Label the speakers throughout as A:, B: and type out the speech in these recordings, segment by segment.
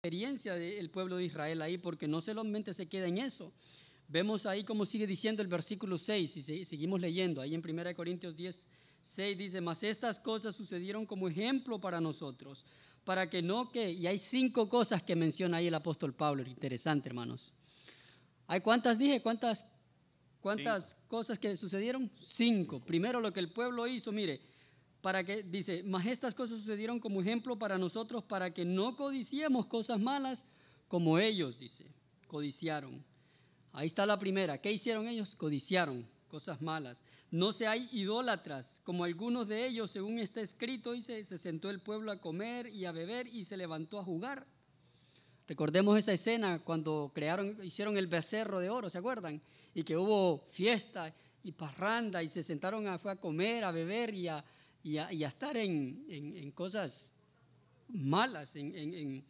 A: experiencia del pueblo de Israel ahí, porque no solamente se queda en eso. Vemos ahí como sigue diciendo el versículo 6, y seguimos leyendo, ahí en 1 Corintios 10, 6 dice, más estas cosas sucedieron como ejemplo para nosotros, para que no que, y hay cinco cosas que menciona ahí el apóstol Pablo, interesante hermanos. ¿Hay cuántas dije? ¿Cuántas, cuántas cosas que sucedieron? Cinco. Primero lo que el pueblo hizo, mire, para que, dice, mas estas cosas sucedieron como ejemplo para nosotros, para que no codiciemos cosas malas como ellos, dice, codiciaron. Ahí está la primera. ¿Qué hicieron ellos? Codiciaron cosas malas. No se hay idólatras, como algunos de ellos, según está escrito, dice, se sentó el pueblo a comer y a beber y se levantó a jugar. Recordemos esa escena cuando crearon, hicieron el becerro de oro, ¿se acuerdan? Y que hubo fiesta y parranda y se sentaron a, fue a comer, a beber y a, y a, estar en, en, cosas malas, en,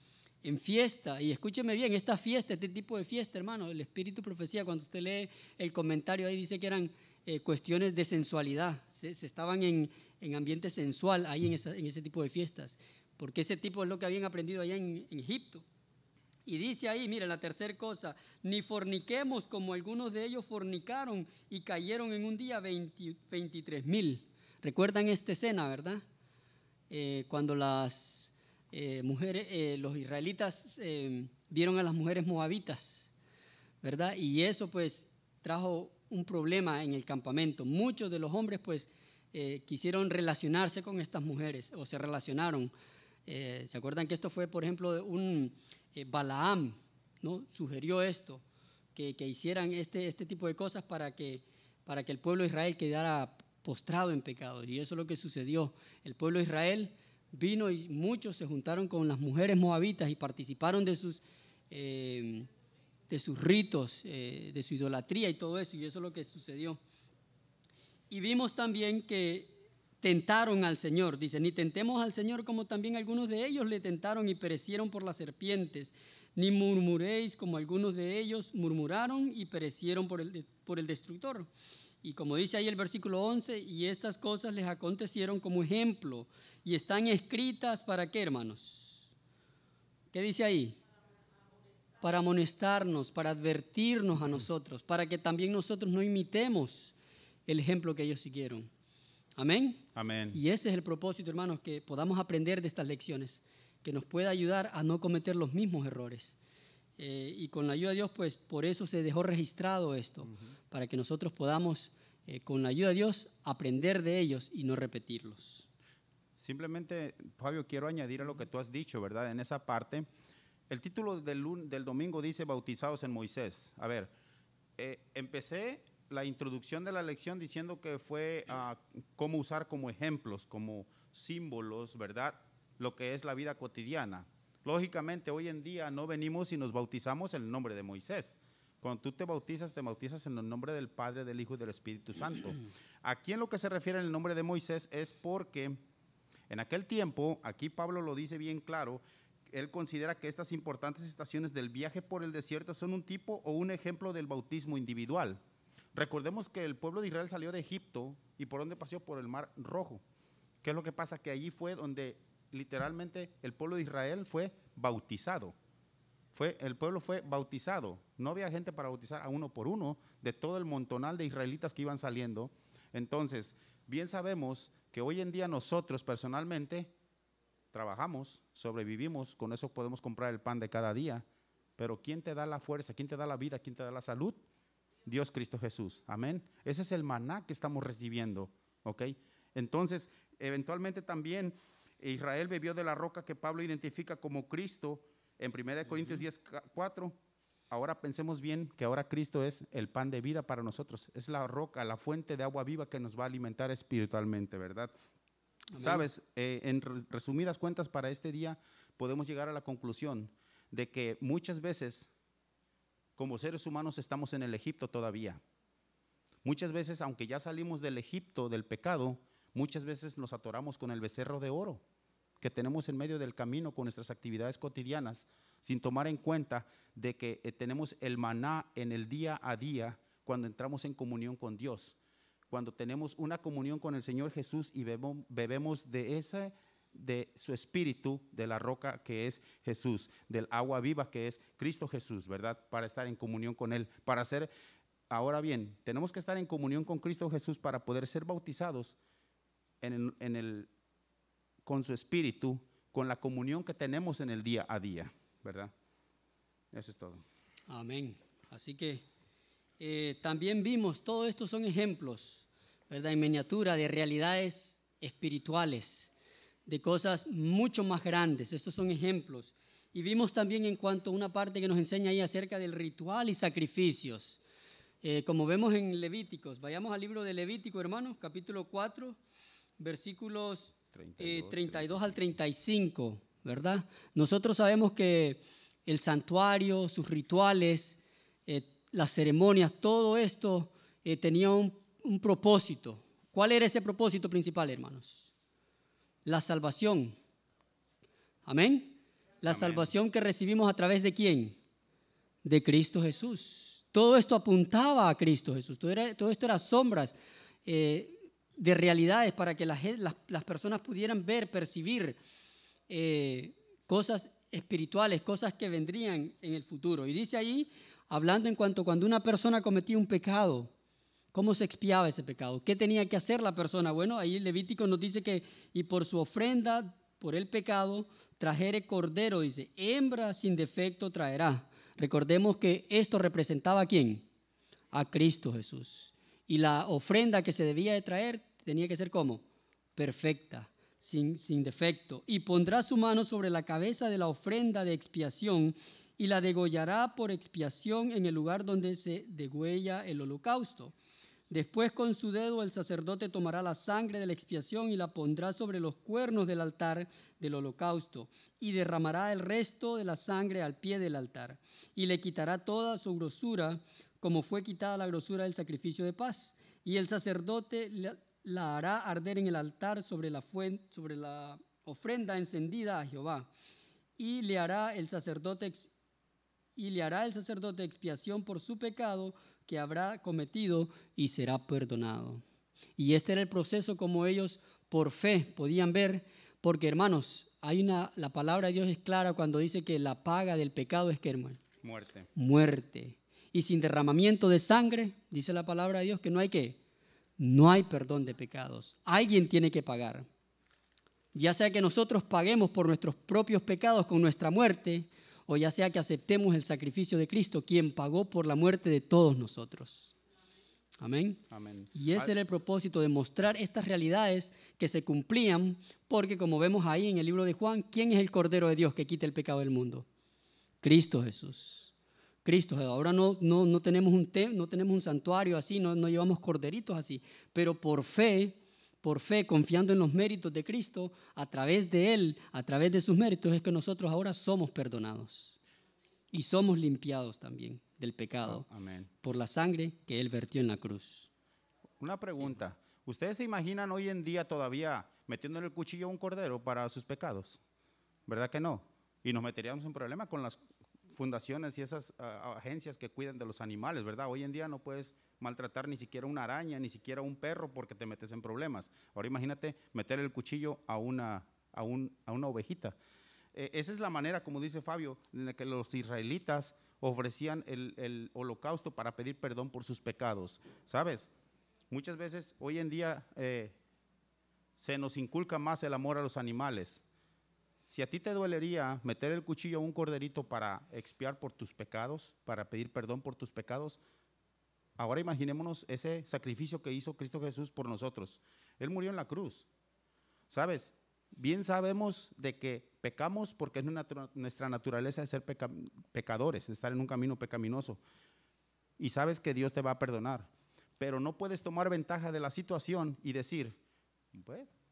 A: en, fiesta. Y escúcheme bien, esta fiesta, este tipo de fiesta, hermano, el espíritu profecía, cuando usted lee el comentario ahí dice que eran eh, cuestiones de sensualidad, se, estaban en, ambiente sensual ahí en, en ese tipo de fiestas, porque ese tipo es lo que habían aprendido allá en Egipto. Y dice ahí, mire, la tercera cosa, ni forniquemos como algunos de ellos fornicaron y cayeron en un día 23.000 23 mil. Recuerdan esta escena, ¿verdad? Eh, cuando las eh, mujeres, eh, los israelitas vieron a las mujeres moabitas, ¿verdad? Y eso pues trajo un problema en el campamento. Muchos de los hombres pues quisieron relacionarse con estas mujeres o se relacionaron. ¿Se acuerdan que esto fue, por ejemplo, un Balaam, ¿no? Sugirió esto, que, hicieran este, este tipo de cosas para que, para que el pueblo Israel quedara postrado en pecado. Y eso es lo que sucedió. El pueblo de Israel vino y muchos se juntaron con las mujeres moabitas y participaron de sus, eh, de sus ritos, eh, de su idolatría y todo eso. Y eso es lo que sucedió. Y vimos también que tentaron al Señor. Dice, ni tentemos al Señor como también algunos de ellos le tentaron y perecieron por las serpientes. Ni murmuréis como algunos de ellos murmuraron y perecieron por el, por el destructor. Y como dice ahí el versículo 11, y estas cosas les acontecieron como ejemplo y están escritas para qué, hermanos? ¿Qué dice ahí? Para amonestarnos, para advertirnos a nosotros, para que también nosotros no imitemos el ejemplo que ellos siguieron. Amén. Amén. Y ese es el propósito, hermanos, que podamos aprender de estas lecciones, que nos pueda ayudar a no cometer los mismos errores. Eh, y con la ayuda de Dios, pues por eso se dejó registrado esto, para que nosotros podamos, eh, con la ayuda de Dios, aprender de ellos y no repetirlos.
B: Simplemente, Fabio, quiero añadir a lo que tú has dicho, ¿verdad? En esa parte, el título del, domingo dice Bautizados en Moisés. A ver, eh, empecé la introducción de la lección diciendo que fue ah, cómo usar como ejemplos, como símbolos, ¿verdad? Lo que es la vida cotidiana. Lógicamente, hoy en día no venimos y nos bautizamos en el nombre de Moisés. Cuando tú te bautizas, te bautizas en el nombre del Padre, del Hijo y del Espíritu Santo. Aquí en lo que se refiere en el nombre de Moisés es porque en aquel tiempo, aquí Pablo lo dice bien claro, él considera que estas importantes estaciones del viaje por el desierto son un tipo o un ejemplo del bautismo individual. Recordemos que el pueblo de Israel salió de Egipto y por donde pasó por el Mar Rojo. ¿Qué es lo que pasa? Que allí fue donde literalmente el pueblo de Israel fue bautizado. Fue, el pueblo fue bautizado. No había gente para bautizar a uno por uno de todo el montonal de israelitas que iban saliendo. Entonces, bien sabemos que hoy en día nosotros personalmente trabajamos, sobrevivimos, con eso podemos comprar el pan de cada día. Pero ¿quién te da la fuerza? ¿Quién te da la vida? ¿Quién te da la salud? Dios Cristo Jesús. Amén. Ese es el maná que estamos recibiendo. ¿Ok? Entonces, eventualmente también e Israel bebió de la roca que Pablo identifica como Cristo en 1 Corintios 10:4. 10, 4. Ahora pensemos bien que ahora Cristo es el pan de vida para nosotros, es la roca, la fuente de agua viva que nos va a alimentar espiritualmente, ¿verdad? Sabes, eh, en resumidas cuentas para este día podemos llegar a la conclusión de que muchas veces como seres humanos estamos en el Egipto todavía. Muchas veces, aunque ya salimos del Egipto, del pecado, Muchas veces nos atoramos con el becerro de oro que tenemos en medio del camino con nuestras actividades cotidianas, sin tomar en cuenta de que eh, tenemos el maná en el día a día cuando entramos en comunión con Dios, cuando tenemos una comunión con el Señor Jesús y bebemos de ese de su espíritu, de la roca que es Jesús, del agua viva que es Cristo Jesús, ¿verdad? Para estar en comunión con Él, para ser, ahora bien, tenemos que estar en comunión con Cristo Jesús para poder ser bautizados, en el, con su espíritu, con la comunión que tenemos en el día a día, ¿verdad? Eso es todo.
A: Amén. Así que eh, también vimos, todo esto son ejemplos, ¿verdad? En miniatura de realidades espirituales, de cosas mucho más grandes. Estos son ejemplos. Y vimos también en cuanto a una parte que nos enseña ahí acerca del ritual y sacrificios. Eh, como vemos en Levíticos, vayamos al libro de Levítico, hermanos, capítulo 4, versículos 32, eh, al 35, ¿verdad? Nosotros sabemos que el santuario, sus rituales, eh, las ceremonias, todo esto eh, tenía un, propósito. ¿Cuál era ese propósito principal, hermanos? La salvación. Amén. La salvación que recibimos a través de quién? De Cristo Jesús. Todo esto apuntaba a Cristo Jesús. Todo, esto era sombras de realidades para que las, las, personas pudieran ver, percibir eh, cosas espirituales, cosas que vendrían en el futuro. Y dice ahí, hablando en cuanto cuando una persona cometía un pecado, ¿cómo se expiaba ese pecado? ¿Qué tenía que hacer la persona? Bueno, ahí el Levítico nos dice que, y por su ofrenda, por el pecado, trajere cordero, dice, hembra sin defecto traerá. Recordemos que esto representaba a quién? A Cristo Jesús. Y la ofrenda que se debía de traer tenía que ser como perfecta, sin, sin defecto, y pondrá su mano sobre la cabeza de la ofrenda de expiación y la degollará por expiación en el lugar donde se degüella el holocausto. Después con su dedo el sacerdote tomará la sangre de la expiación y la pondrá sobre los cuernos del altar del holocausto y derramará el resto de la sangre al pie del altar y le quitará toda su grosura como fue quitada la grosura del sacrificio de paz. Y el sacerdote la hará arder en el altar sobre la, fuente, sobre la ofrenda encendida a Jehová, y le hará el sacerdote y le hará el sacerdote expiación por su pecado que habrá cometido y será perdonado. Y este era el proceso como ellos por fe podían ver, porque hermanos, hay una la palabra de Dios es clara cuando dice que la paga del pecado es que hermano, muerte. Muerte. Y sin derramamiento de sangre, dice la palabra de Dios que no hay que no hay perdón de pecados. Alguien tiene que pagar. Ya sea que nosotros paguemos por nuestros propios pecados con nuestra muerte, o ya sea que aceptemos el sacrificio de Cristo, quien pagó por la muerte de todos nosotros. Amén. Y ese era el propósito de mostrar estas realidades que se cumplían, porque como vemos ahí en el libro de Juan, ¿quién es el Cordero de Dios que quita el pecado del mundo? Cristo Jesús. Cristo. Ahora no, no, tenemos un no tenemos un santuario así, no, no llevamos corderitos así, pero por fe, por fe, confiando en los méritos de Cristo, a través de Él, a través de sus méritos, es que nosotros ahora somos perdonados y somos limpiados también del pecado ah, amén. por la sangre que Él vertió en la cruz.
B: Una pregunta. ¿Ustedes se imaginan hoy en día todavía metiendo en el cuchillo un cordero para sus pecados? ¿Verdad que no? Y nos meteríamos en problema con las fundaciones y esas ah, agencias que cuidan de los animales, ¿verdad? Hoy en día no puedes maltratar ni siquiera una araña, ni siquiera un perro porque te metes en problemas. Ahora imagínate meter el cuchillo a una, a ovejita. E, esa es la manera, como dice Fabio, en la que los israelitas ofrecían el, holocausto para pedir perdón por sus pecados, ¿sabes? Muchas veces hoy en día eh, se nos inculca más el amor a los animales si a ti te dolería meter el cuchillo a un corderito para expiar por tus pecados, para pedir perdón por tus pecados, ahora imaginémonos ese sacrificio que hizo Cristo Jesús por nosotros. Él murió en la cruz. ¿Sabes? Bien sabemos de que pecamos porque es nuestra naturaleza de ser pecadores, estar en un camino pecaminoso. Y sabes que Dios te va a perdonar. Pero no puedes tomar ventaja de la situación y decir,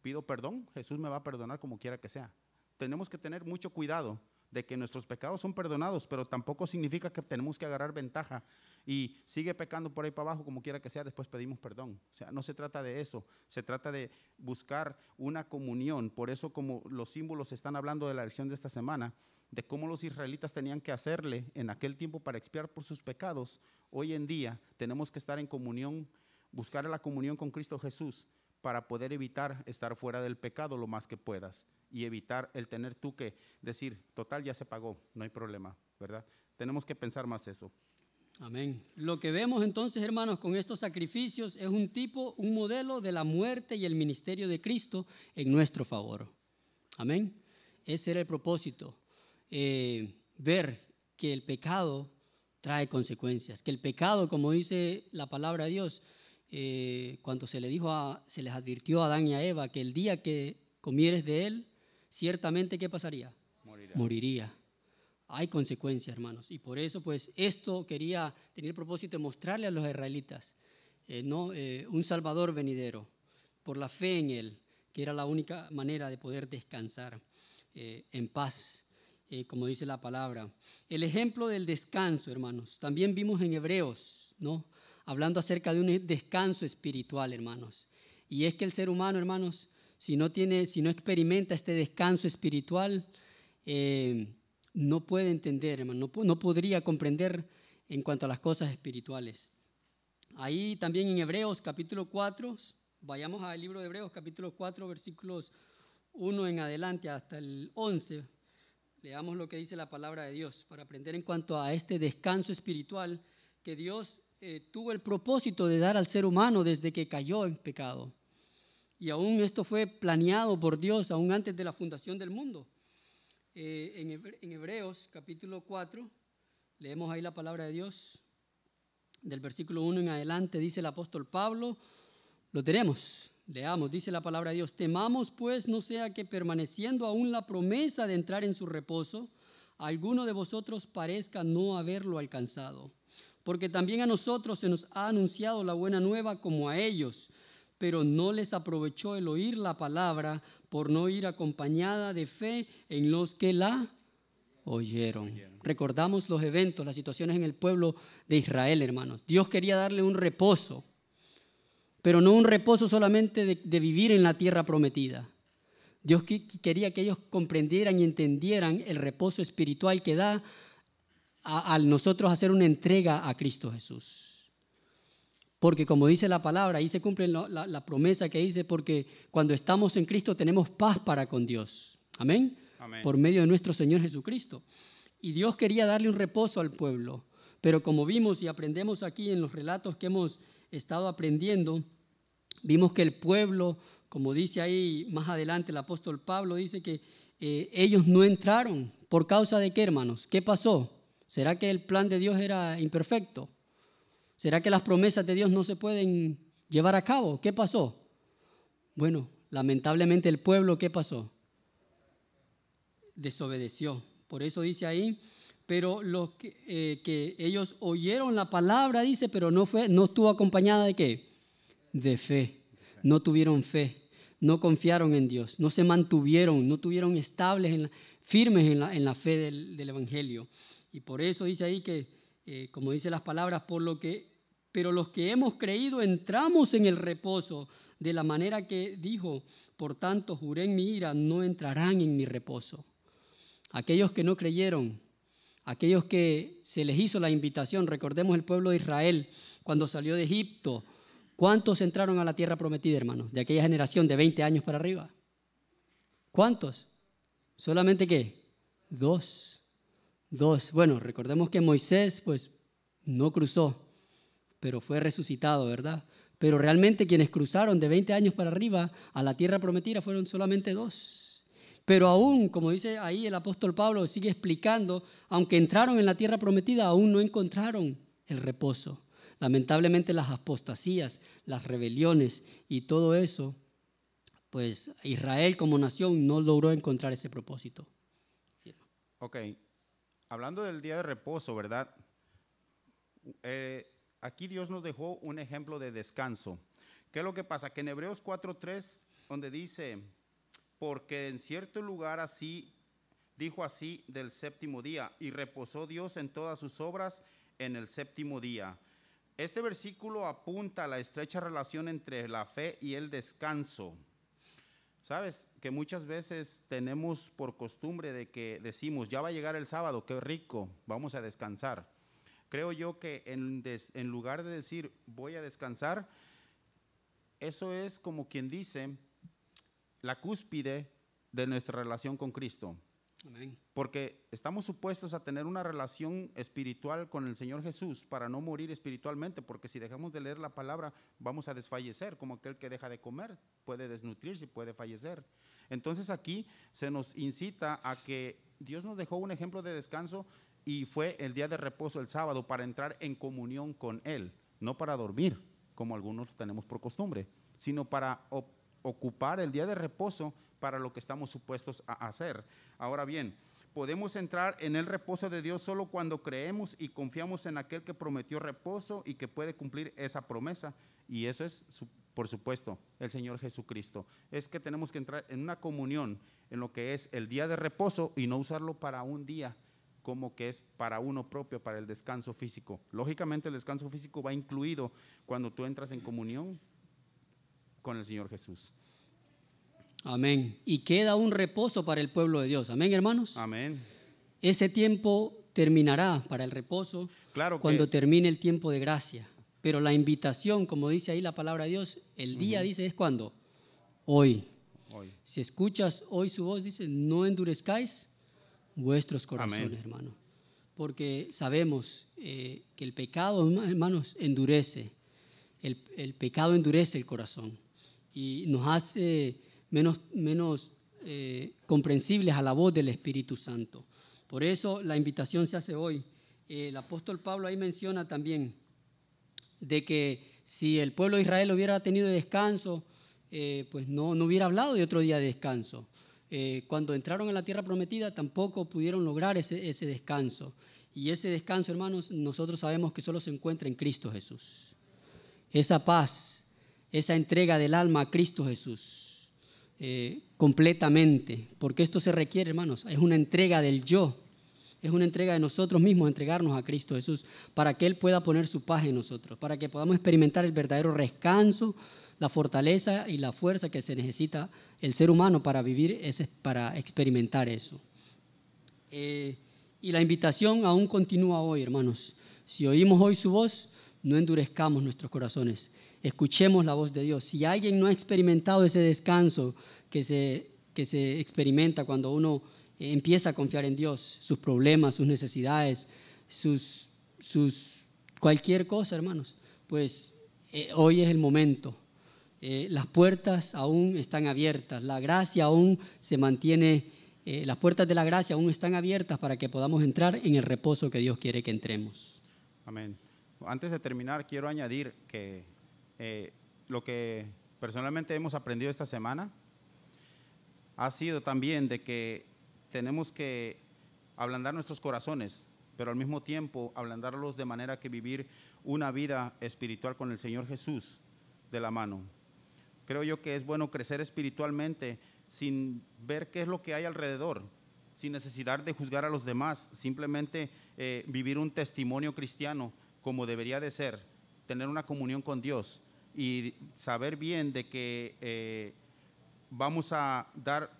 B: pido perdón, Jesús me va a perdonar como quiera que sea tenemos que tener mucho cuidado de que nuestros pecados son perdonados, pero tampoco significa que tenemos que agarrar ventaja y sigue pecando por ahí para abajo, como quiera que sea, después pedimos perdón. O sea, no se trata de eso, se trata de buscar una comunión. Por eso como los símbolos están hablando de la lección de esta semana, de cómo los israelitas tenían que hacerle en aquel tiempo para expiar por sus pecados, hoy en día tenemos que estar en comunión, buscar la comunión con Cristo Jesús para poder evitar estar fuera del pecado lo más que puedas y evitar el tener tú que decir, total, ya se pagó, no hay problema, ¿verdad? Tenemos que pensar más eso.
A: Amén. Lo que vemos entonces, hermanos, con estos sacrificios es un tipo, un modelo de la muerte y el ministerio de Cristo en nuestro favor. Amén. Ese era el propósito. Eh, ver que el pecado trae consecuencias, que el pecado, como dice la palabra de Dios, eh, cuando se, le dijo se les advirtió a Adán y a Eva que el día que comieres de él, ciertamente ¿qué pasaría? Moriría. Hay consecuencias, hermanos. Y por eso, pues, esto quería tener el propósito de mostrarle a los israelitas, eh, ¿no? Eh, un Salvador venidero, por la fe en Él, que era la única manera de poder descansar en paz. como dice la palabra. El ejemplo del descanso, hermanos, también vimos en Hebreos, ¿no? hablando acerca de un descanso espiritual, hermanos. Y es que el ser humano, hermanos, si no, tiene, si no experimenta este descanso espiritual, eh, no puede entender, hermano, no, no podría comprender en cuanto a las cosas espirituales. Ahí también en Hebreos capítulo 4, vayamos al libro de Hebreos capítulo 4, versículos 1 en adelante hasta el 11, leamos lo que dice la palabra de Dios para aprender en cuanto a este descanso espiritual que Dios eh, tuvo el propósito de dar al ser humano desde que cayó en pecado. Y aún esto fue planeado por Dios aún antes de la fundación del mundo. Eh, en Hebreos capítulo 4, leemos ahí la palabra de Dios, del versículo 1 en adelante, dice el apóstol Pablo, lo tenemos, leamos, dice la palabra de Dios, temamos pues no sea que permaneciendo aún la promesa de entrar en su reposo, alguno de vosotros parezca no haberlo alcanzado porque también a nosotros se nos ha anunciado la buena nueva como a ellos, pero no les aprovechó el oír la palabra por no ir acompañada de fe en los que la oyeron. Recordamos los eventos, las situaciones en el pueblo de Israel, hermanos. Dios quería darle un reposo, pero no un reposo solamente de, vivir en la tierra prometida. Dios quería que ellos comprendieran y entendieran el reposo espiritual que da al nosotros hacer una entrega a Cristo Jesús. Porque como dice la palabra, ahí se cumple la, promesa que dice, porque cuando estamos en Cristo tenemos paz para con Dios. Amén. Por medio de nuestro Señor Jesucristo. Y Dios quería darle un reposo al pueblo. Pero como vimos y aprendemos aquí en los relatos que hemos estado aprendiendo, vimos que el pueblo, como dice ahí más adelante el apóstol Pablo, dice que eh, ellos no entraron. ¿Por causa de qué, hermanos? ¿Qué pasó? ¿Será que el plan de Dios era imperfecto? ¿Será que las promesas de Dios no se pueden llevar a cabo? ¿Qué pasó? Bueno, lamentablemente el pueblo, ¿qué pasó? Desobedeció. Por eso dice ahí, pero los que, eh, ellos oyeron la palabra, dice, pero no, fue, no estuvo acompañada de qué? De fe. No tuvieron fe, no confiaron en Dios, no se mantuvieron, no tuvieron estables, firmes en la, fe del, del Evangelio. Y por eso dice ahí que, eh, como dice las palabras, por lo que, pero los que hemos creído entramos en el reposo, de la manera que dijo, por tanto juré en mi ira, no entrarán en mi reposo. Aquellos que no creyeron, aquellos que se les hizo la invitación, recordemos el pueblo de Israel cuando salió de Egipto, ¿cuántos entraron a la tierra prometida, hermanos? De aquella generación de 20 años para arriba. ¿Cuántos? Solamente qué? Dos bueno, recordemos que Moisés pues no cruzó, pero fue resucitado, ¿verdad? Pero realmente quienes cruzaron de 20 años para arriba a la tierra prometida fueron solamente dos. Pero aún, como dice ahí el apóstol Pablo, sigue explicando, aunque entraron en la tierra prometida, aún no encontraron el reposo. Lamentablemente las apostasías, las rebeliones y todo eso, pues Israel como nación no logró encontrar ese propósito.
B: Ok, hablando del día de reposo, ¿verdad? Eh, aquí Dios nos dejó un ejemplo de descanso. ¿Qué es lo que pasa? Que en Hebreos 4.3, donde dice, porque en cierto lugar así, dijo así del séptimo día, y reposó Dios en todas sus obras en el séptimo día. Este versículo apunta a la estrecha relación entre la fe y el descanso. Sabes que muchas veces tenemos por costumbre de que decimos, ya va a llegar el sábado, qué rico, vamos a descansar. Creo yo que en, en lugar de decir, voy a descansar, eso es como quien dice, la cúspide de nuestra relación con Cristo. Porque estamos supuestos a tener una relación espiritual con el Señor Jesús para no morir espiritualmente, porque si dejamos de leer la palabra vamos a desfallecer, como aquel que deja de comer puede desnutrirse, puede fallecer. Entonces aquí se nos incita a que Dios nos dejó un ejemplo de descanso y fue el día de reposo, el sábado, para entrar en comunión con Él, no para dormir, como algunos tenemos por costumbre, sino para ocupar el día de reposo para lo que estamos supuestos a hacer. Ahora bien, podemos entrar en el reposo de Dios solo cuando creemos y confiamos en aquel que prometió reposo y que puede cumplir esa promesa. Y eso es, por supuesto, el Señor Jesucristo. Es que tenemos que entrar en una comunión en lo que es el día de reposo y no usarlo para un día como que es para uno propio, para el descanso físico. Lógicamente el descanso físico va incluido cuando tú entras
A: en comunión con el Señor Jesús. Amén. Y queda un reposo para el pueblo de Dios. Amén, hermanos. Amén. Ese tiempo terminará para el reposo cuando termine el tiempo de gracia. Pero la invitación, como dice ahí la palabra de Dios, el día dice es cuando. Hoy. hoy. Si escuchas hoy su voz, dice, no endurezcáis vuestros corazones, hermanos, hermano. Porque sabemos eh, que el pecado, hermanos, endurece. El, el, pecado endurece el corazón y nos hace menos, eh, comprensibles a la voz del Espíritu Santo. Por eso la invitación se hace hoy. Eh, el apóstol Pablo ahí menciona también de que si el pueblo de Israel hubiera tenido descanso, eh, pues no, no hubiera hablado de otro día de descanso. cuando entraron en la tierra prometida tampoco pudieron lograr ese, ese descanso. Y ese descanso, hermanos, nosotros sabemos que solo se encuentra en Cristo Jesús. Esa paz, esa entrega del alma a Cristo Jesús eh, completamente, porque esto se requiere, hermanos, es una entrega del yo, es una entrega de nosotros mismos, entregarnos a Cristo Jesús, para que Él pueda poner su paz en nosotros, para que podamos experimentar el verdadero descanso, la fortaleza y la fuerza que se necesita el ser humano para vivir, ese, para experimentar eso. Eh, y la invitación aún continúa hoy, hermanos. Si oímos hoy su voz, no endurezcamos nuestros corazones, escuchemos la voz de Dios. Si alguien no ha experimentado ese descanso que se, que se experimenta cuando uno empieza a confiar en Dios, sus problemas, sus necesidades, sus, sus cualquier cosa, hermanos, pues eh, hoy es el momento. Eh, las puertas aún están abiertas, la gracia aún se mantiene, eh, las puertas de la gracia aún están abiertas para que podamos entrar en el reposo que Dios quiere que entremos.
B: Amén. Antes de terminar, quiero añadir que eh, lo que personalmente hemos aprendido esta semana ha sido también de que tenemos que ablandar nuestros corazones, pero al mismo tiempo ablandarlos de manera que vivir una vida espiritual con el Señor Jesús de la mano. Creo yo que es bueno crecer espiritualmente sin ver qué es lo que hay alrededor, sin necesidad de juzgar a los demás, simplemente eh, vivir un testimonio cristiano como debería de ser, tener una comunión con Dios y saber bien de que eh, vamos a dar,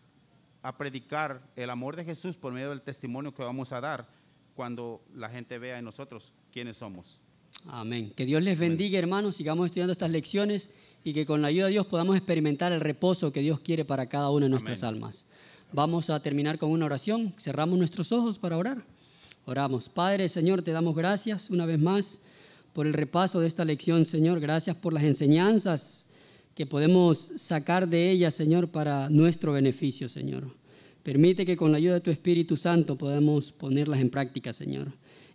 B: a predicar el amor de Jesús por medio del testimonio que vamos a dar cuando la gente vea en nosotros quiénes somos.
A: Amén. Que Dios les bendiga, hermanos. Sigamos estudiando estas lecciones y que con la ayuda de Dios podamos experimentar el reposo que Dios quiere para cada una de nuestras almas. Vamos a terminar con una oración. Cerramos nuestros ojos para orar. Oramos. Padre, Señor, te damos gracias una vez más por el repaso de esta lección, Señor. Gracias por las enseñanzas que podemos sacar de ella, Señor, para nuestro beneficio, Señor. Permite que con la ayuda de tu Espíritu Santo podamos ponerlas en práctica, Señor,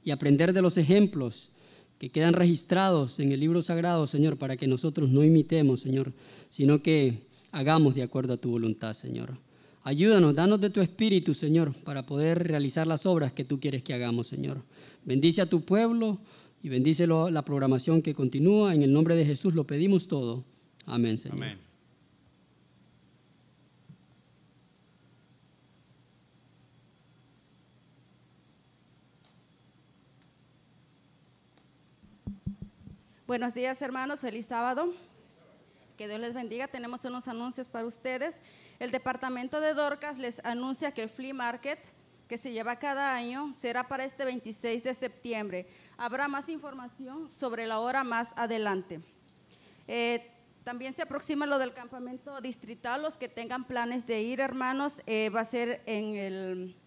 A: y aprender de los ejemplos que quedan registrados en el libro sagrado, Señor, para que nosotros no imitemos, Señor, sino que hagamos de acuerdo a tu voluntad, Señor. Ayúdanos, danos de tu espíritu, Señor, para poder realizar las obras que tú quieres que hagamos, Señor. Bendice a tu pueblo, y bendícelo la programación que continúa. En el nombre de Jesús lo pedimos todo. Amén, Señor. Amén.
C: Buenos días, hermanos. Feliz sábado. Que Dios les bendiga. Tenemos unos anuncios para ustedes. El departamento de Dorcas les anuncia que el Flea Market que se lleva cada año será para este 26 de septiembre. Habrá más información sobre la hora más adelante. Eh, también se aproxima lo del campamento distrital. Los que tengan planes de ir, hermanos, eh, va a ser en, el,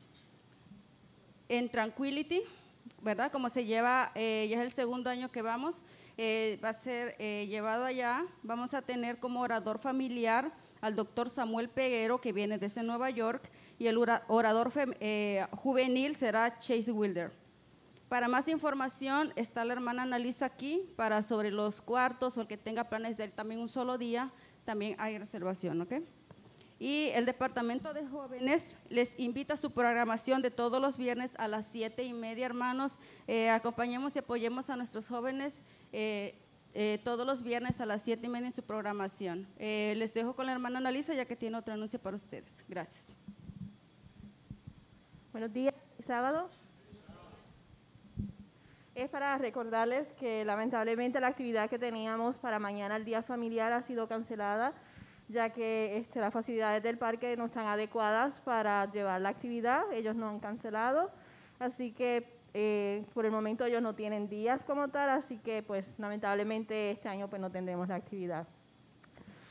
C: en Tranquility, ¿verdad? Como se lleva, eh, ya es el segundo año que vamos, va a ser llevado allá. Vamos a tener como orador familiar al doctor Samuel Peguero, que viene desde Nueva York, y el orador eh, juvenil será Chase Wilder. Para más información está la hermana Analisa aquí, para sobre los cuartos o el que tenga planes de ir también un solo día, también hay reservación, ¿ok? Y el Departamento de Jóvenes les invita a su programación de todos los viernes a las siete y media, hermanos. Eh, acompañemos y apoyemos a nuestros jóvenes. Eh, eh, todos los viernes a las 7 y media en su programación. Eh, les dejo con la hermana Analisa ya que tiene otro anuncio para ustedes. Gracias. Buenos días, sábado.
D: Es para recordarles que lamentablemente la actividad que teníamos para mañana, el día familiar, ha sido cancelada, ya que este, las facilidades del parque no están adecuadas para llevar la actividad. Ellos no han cancelado. Así que eh, por el momento ellos no tienen días como tal, así que pues lamentablemente este año pues no tendremos la actividad.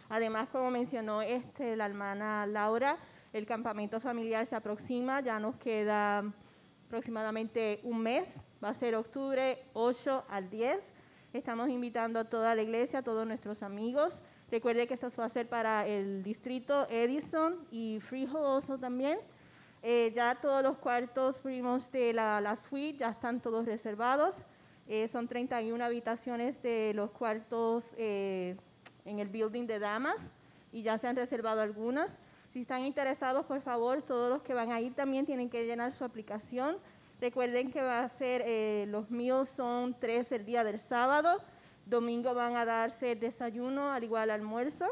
D: Además, como mencionó este, la hermana Laura, el campamento familiar se aproxima, ya nos queda aproximadamente un mes, va a ser octubre 8 al 10. Estamos invitando a toda la iglesia, a todos nuestros amigos. Recuerde que esto se va a hacer para el distrito Edison y Freehold también. Eh, ya todos los cuartos primos de la, suite ya están todos reservados. Eh, son 31 habitaciones de los cuartos eh, en el building de damas y ya se han reservado algunas. Si están interesados, por favor, todos los que van a ir también tienen que llenar su aplicación. Recuerden que va a ser, los míos son tres el día del sábado. Domingo van a darse desayuno, al igual almuerzo.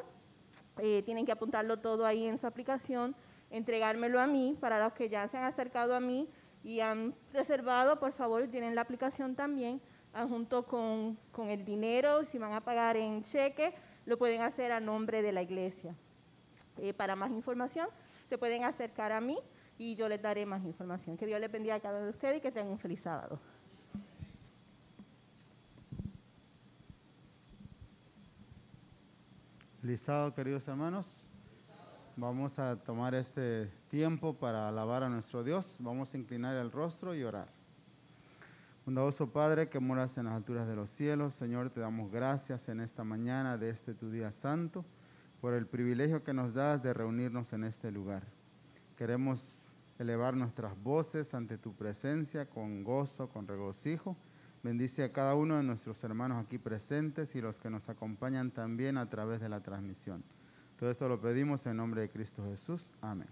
D: tienen que apuntarlo todo ahí en su aplicación entregármelo a mí, para los que ya se han acercado a mí y han reservado, por favor, tienen la aplicación también, ah, junto con, con el dinero, si van a pagar en cheque, lo pueden hacer a nombre de la iglesia. Eh, para más información, se pueden acercar a mí y yo les daré más información. Que Dios les bendiga a cada uno de ustedes y que tengan un feliz sábado.
B: Feliz sábado, queridos hermanos. Vamos a tomar este tiempo para alabar a nuestro Dios. Vamos a inclinar el rostro y orar. Bondadoso Padre que moras en las alturas de los cielos, Señor, te damos gracias en esta mañana de este tu día santo por el privilegio que nos das de reunirnos en este lugar. Queremos elevar nuestras voces ante tu presencia con gozo, con regocijo. Bendice a cada uno de nuestros hermanos aquí presentes y los que nos acompañan también a través de la transmisión. Todo esto lo pedimos en nombre de Cristo Jesús. Amén.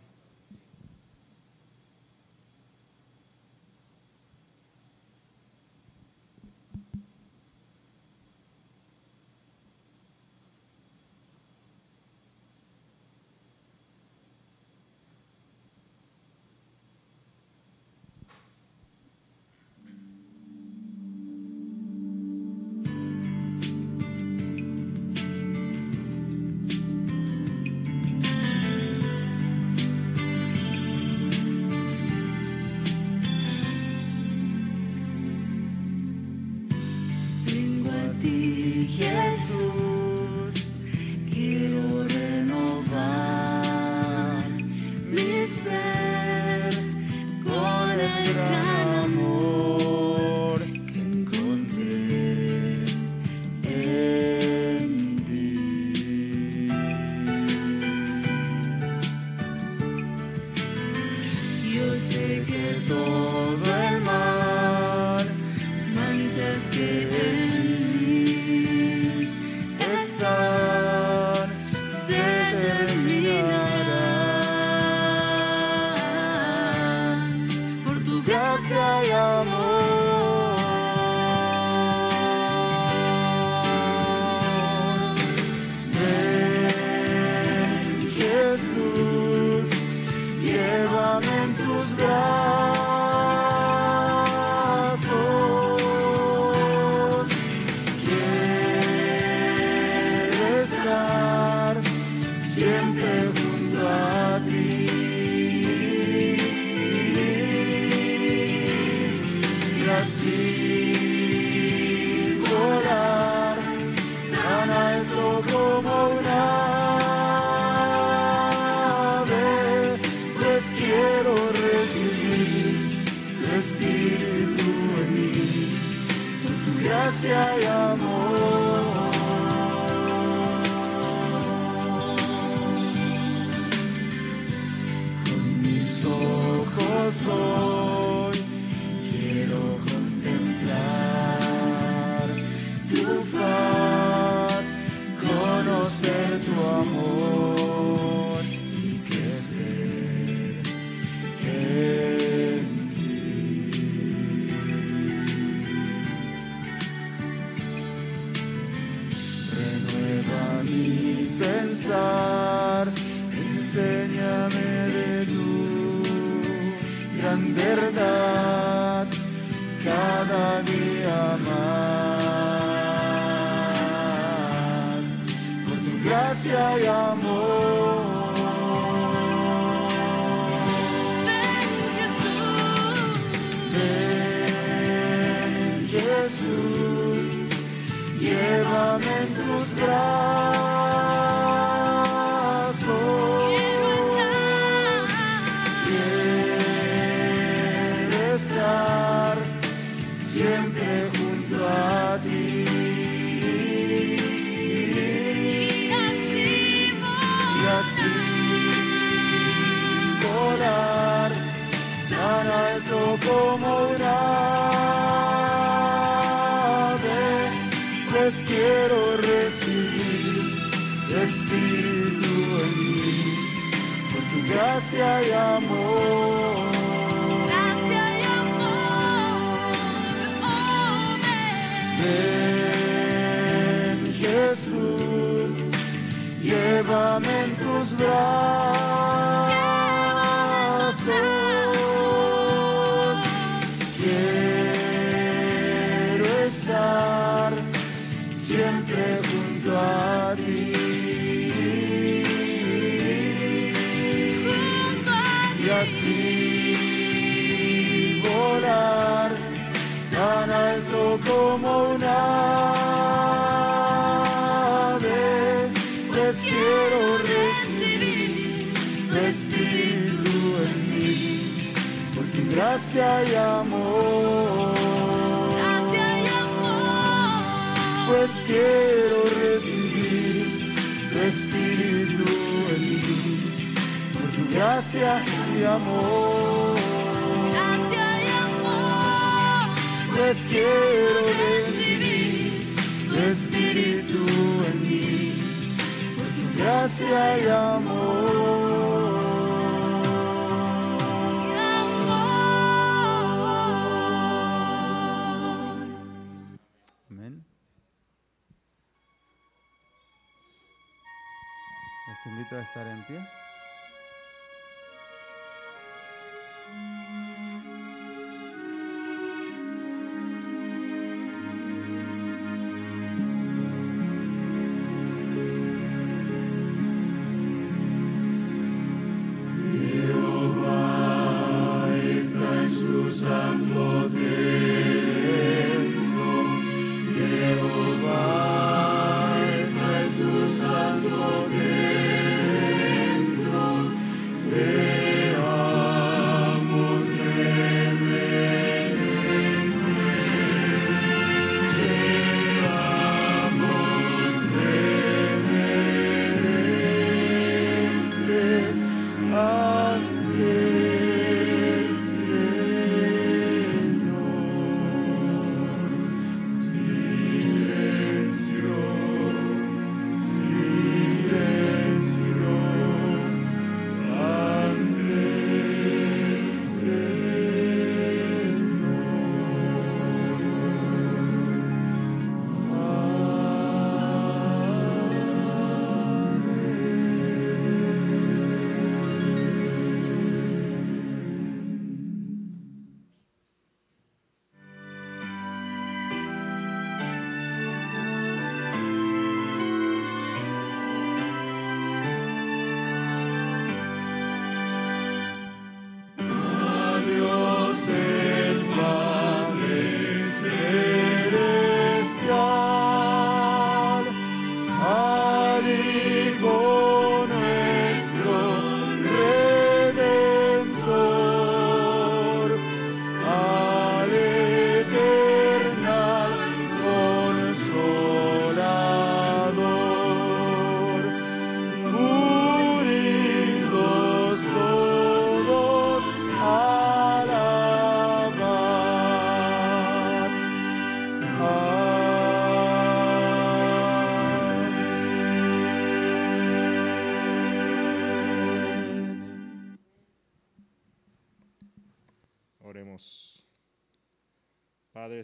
E: yeah, yeah.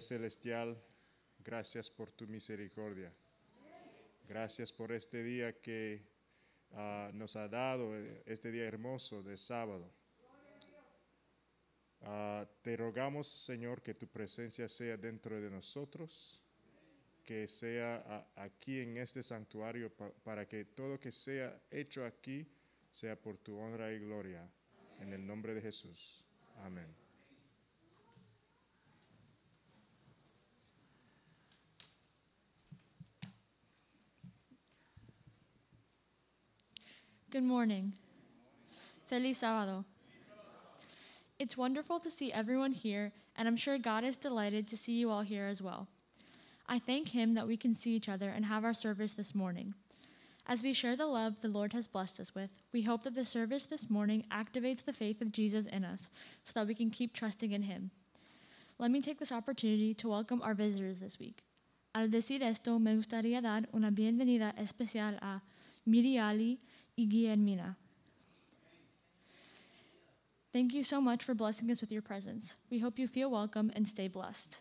F: celestial, gracias por tu misericordia. Gracias por este día que ah, nos ha dado, eh, este día hermoso de sábado. Ah, te rogamos, Señor, que tu presencia sea dentro de nosotros, que sea ah, aquí en este santuario, para que todo que sea hecho aquí sea por tu honra y gloria. En el nombre de Jesús. Amén.
D: Good morning. Feliz sábado. It's wonderful to see everyone here, and I'm sure God is delighted to see you all here as well. I thank Him that we can see each other and have our service this morning. As we share the love the Lord has blessed us with, we hope that the service this morning activates the faith of Jesus in us so that we can keep trusting in Him. Let me take this opportunity to welcome our visitors this week. Al decir esto, me gustaría dar una bienvenida especial a Miriali y Thank you so much for blessing us with your presence. We hope you feel welcome and stay blessed.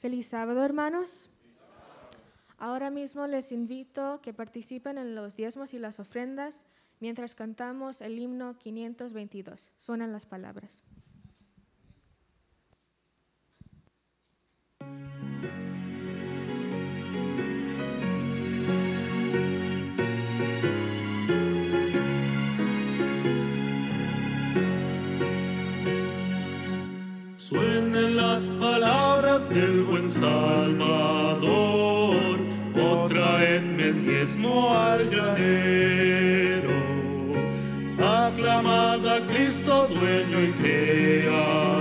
G: Feliz sábado, hermanos. Ahora mismo les invito que participen en los diezmos y las ofrendas mientras cantamos el himno 522. Suenan las palabras.
H: Suenan las palabras del buen Salvador. Esmo al granero. aclamada Cristo dueño y creador.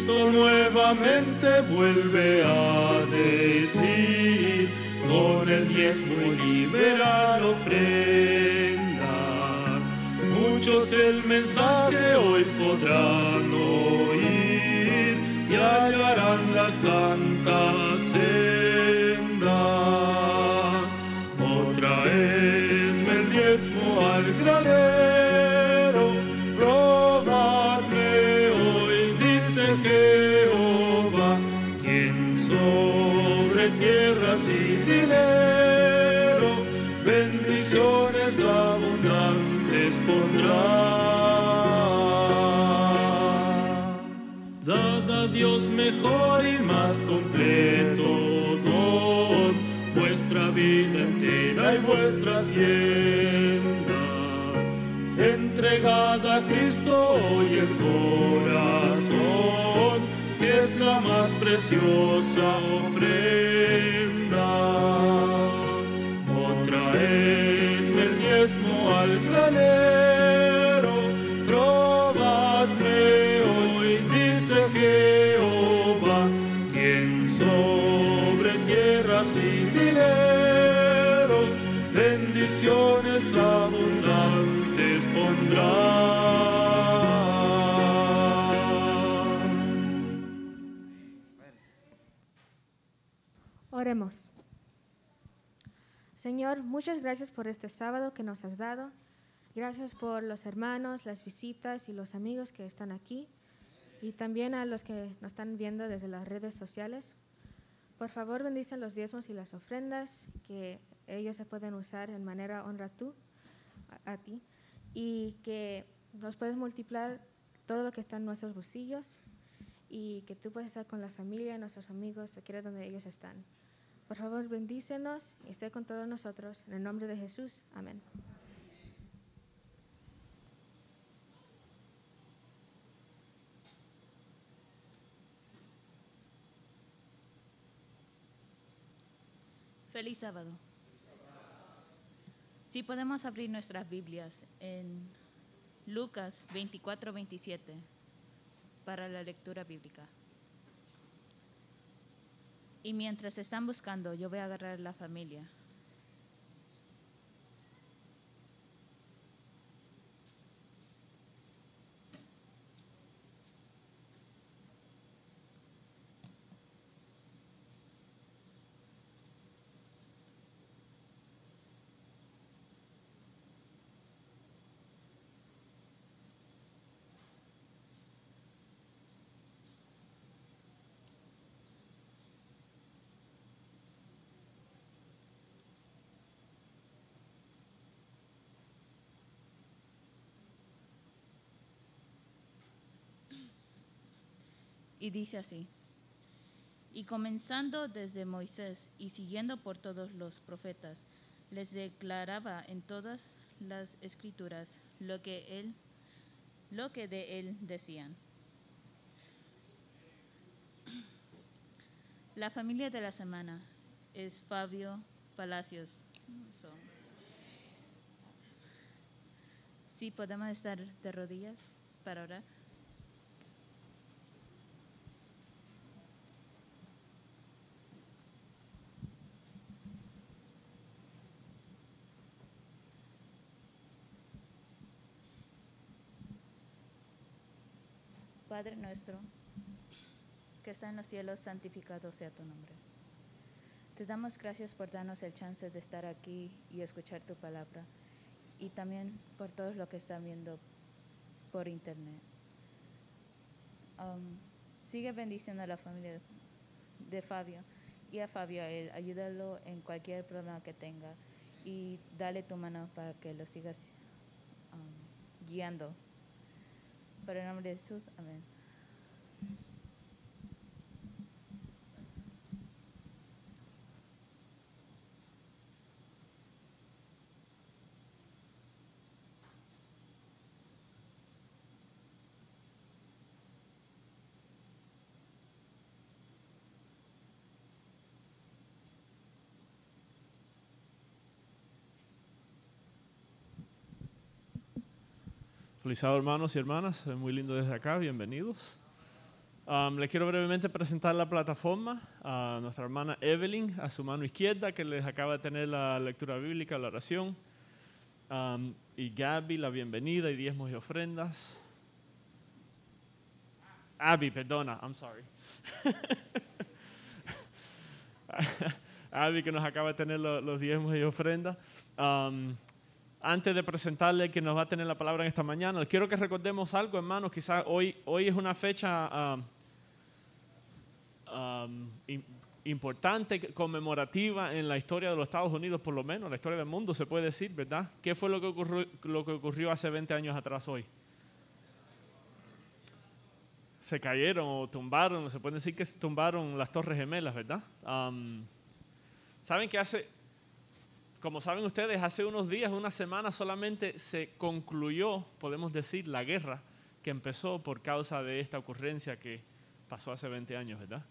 H: Cristo nuevamente vuelve a decir, con el diezmo liberar ofrenda. Muchos el mensaje hoy podrán oír y hallarán la santa sed. mejor y más completo con vuestra vida entera y vuestra hacienda, entregada a Cristo y el corazón, que es la más preciosa ofrenda. Otra traedme el diezmo al granero
G: Señor, muchas gracias por este sábado que nos has dado. Gracias por los hermanos, las visitas y los amigos que están aquí y también a los que nos están viendo desde las redes sociales. Por favor, bendicen los diezmos y las ofrendas, que ellos se pueden usar en manera honra a, ti, y que nos puedes multiplicar todo lo que está en nuestros bolsillos y que tú puedes estar con la familia, nuestros amigos, aquí donde ellos están. Por favor, bendícenos y esté con todos nosotros. En el nombre de Jesús. Amén.
I: Feliz sábado. Si podemos abrir nuestras Biblias en Lucas 24-27 para la lectura bíblica. Y mientras están buscando, yo voy a agarrar la familia. y dice así, y comenzando desde Moisés y siguiendo por todos los profetas, les declaraba en todas las escrituras lo que él lo que de él decían. La familia de la semana es Fabio Palacios. ¿sí podemos estar de rodillas para orar. Padre nuestro, que está en los cielos, santificado sea tu nombre. Te damos gracias por darnos el chance de estar aquí y escuchar tu palabra, y también por todos los que están viendo por internet. Um, sigue bendiciendo a la familia de Fabio y a Fabio, él, eh, ayúdalo en cualquier problema que tenga y dale tu mano para que lo sigas um, guiando por el nombre de Jesús. Amén.
J: Saludos hermanos y hermanas, muy lindo desde acá, bienvenidos. Um, les quiero brevemente presentar la plataforma a nuestra hermana Evelyn, a su mano izquierda, que les acaba de tener la lectura bíblica, la oración. Um, y Gaby, la bienvenida y diezmos y ofrendas. Abby, perdona, I'm sorry. Abby que nos acaba de tener los diezmos y ofrendas. Um, antes de presentarle que nos va a tener la palabra en esta mañana, quiero que recordemos algo, hermanos. Quizás hoy, hoy es una fecha um, um, importante, conmemorativa en la historia de los Estados Unidos, por lo menos, la historia del mundo, se puede decir, ¿verdad? ¿Qué fue lo que ocurrió, lo que ocurrió hace 20 años atrás hoy? Se cayeron o tumbaron, se puede decir que se tumbaron las Torres Gemelas, ¿verdad? Um, ¿Saben que hace, como saben ustedes, hace unos días, una semana solamente se concluyó, podemos decir, la guerra que empezó por causa de esta ocurrencia que pasó hace 20 años, ¿verdad?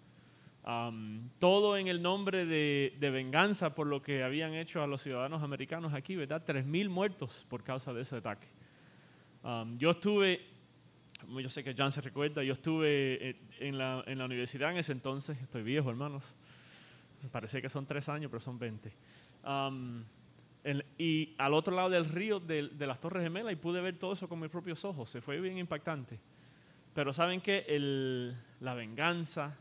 J: todo en el nombre de, venganza por lo que habían hecho a los ciudadanos americanos aquí, ¿verdad? 3.000 muertos por causa de ese ataque. yo estuve, yo sé que John se recuerda, yo estuve eh, en la, en la universidad en ese entonces, estoy viejo hermanos, me parece que son tres años, pero son 20. Um, y al otro lado del río de, de, las Torres Gemelas y pude ver todo eso con mis propios ojos. Se fue bien impactante. Pero saben que la venganza,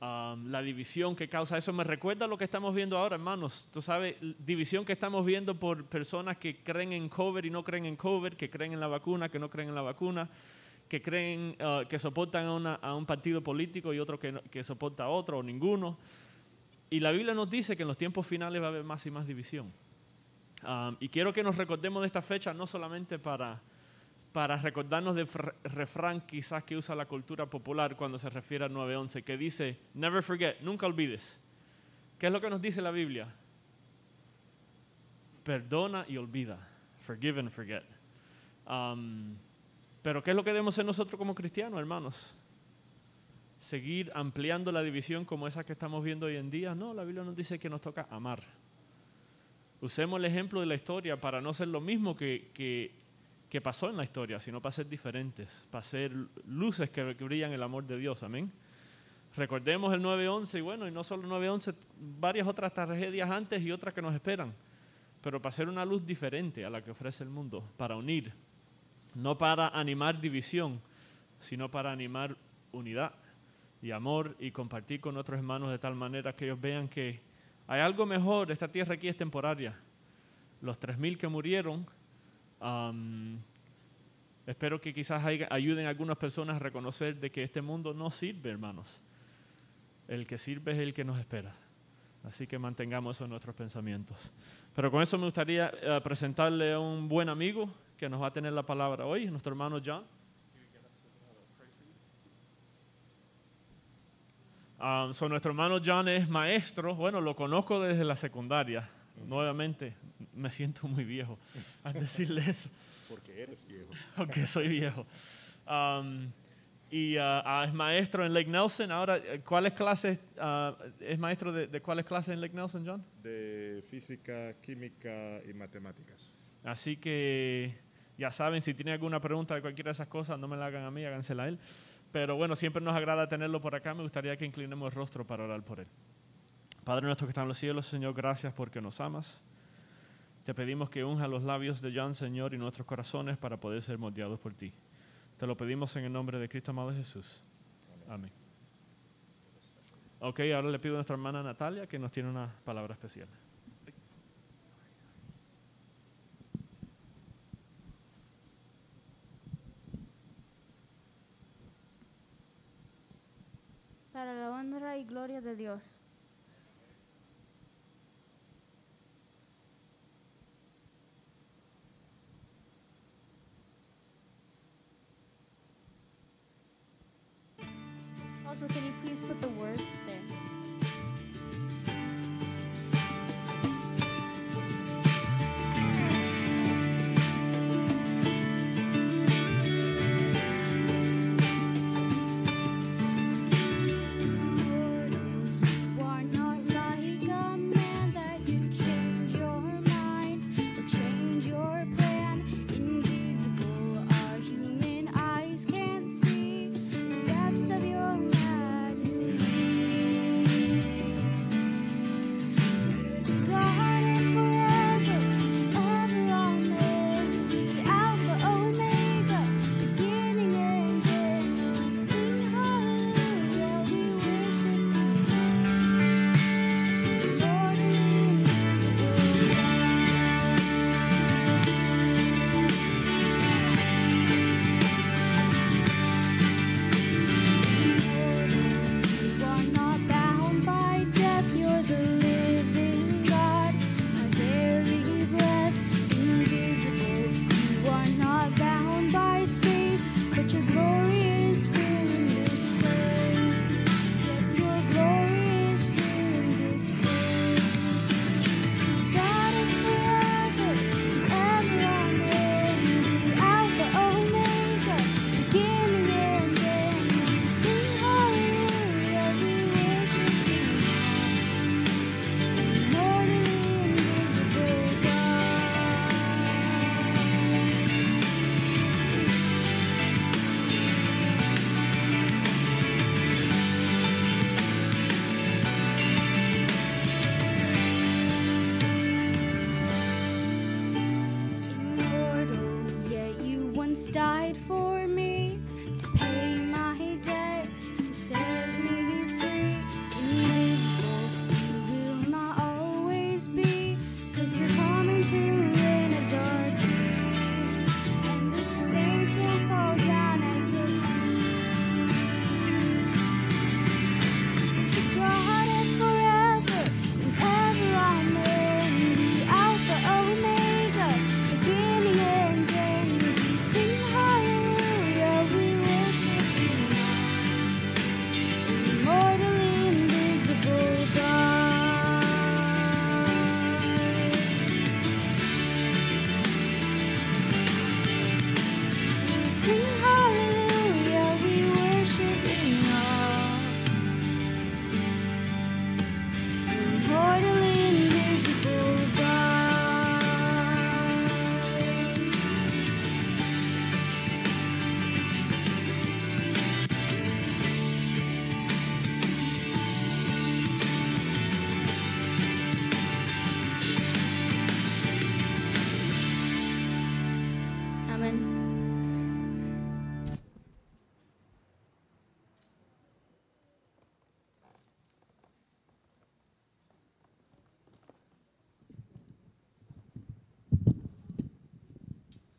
J: um, la división que causa eso, me recuerda lo que estamos viendo ahora, hermanos. Tú sabes, división que estamos viendo por personas que creen en cover y no creen en cover, que creen en la vacuna, que no creen en la vacuna, que creen uh, que soportan a, a, un partido político y otro que, que soporta a otro o ninguno. Y la Biblia nos dice que en los tiempos finales va a haber más y más división. y quiero que nos recordemos de esta fecha no solamente para, para recordarnos del refrán quizás que usa la cultura popular cuando se refiere a 9-11, que dice, never forget, nunca olvides. ¿Qué es lo que nos dice la Biblia? Perdona y olvida. Forgive and forget. pero ¿qué es lo que debemos ser nosotros como cristianos, hermanos? seguir ampliando la división como esa que estamos viendo hoy en día. No, la Biblia nos dice que nos toca amar. Usemos el ejemplo de la historia para no ser lo mismo que, que, pasó en la historia, sino para ser diferentes, para ser luces que brillan el amor de Dios. Amén. Recordemos el 9-11 y bueno, y no solo 9-11, varias otras tragedias antes y otras que nos esperan, pero para ser una luz diferente a la que ofrece el mundo, para unir, no para animar división, sino para animar unidad y amor y compartir con otros hermanos de tal manera que ellos vean que hay algo mejor, esta tierra aquí es temporaria. Los 3.000 que murieron, espero que quizás ayuden a algunas personas a reconocer de que este mundo no sirve, hermanos. El que sirve es el que nos espera. Así que mantengamos eso en nuestros pensamientos. Pero con eso me gustaría eh, presentarle a un buen amigo que nos va a tener la palabra hoy, nuestro hermano John. Um, nuestro hermano John es maestro, bueno, lo conozco desde la secundaria. Nuevamente, me siento muy viejo al decirle eso.
F: Porque eres viejo. Porque soy viejo.
J: Um, y uh, ah, es maestro en Lake Nelson. Ahora, eh, ¿cuáles clases? Uh, ¿Es maestro de, de cuáles clases en Lake Nelson, John?
F: De física, química y matemáticas.
J: Así que ya saben, si tienen alguna pregunta de cualquiera de esas cosas, no me la hagan a mí, hágansela a él. Pero bueno, siempre nos agrada tenerlo por acá. Me gustaría que inclinemos el rostro para orar por él. Padre nuestro que está en los cielos, Señor, gracias porque nos amas. Te pedimos que unja los labios de John, Señor, y nuestros corazones para poder ser moldeados por ti. Te lo pedimos en el nombre de Cristo amado Jesús. Amén. Ok, ahora le pido a nuestra hermana Natalia que nos tiene una palabra especial.
I: gloria de Dios.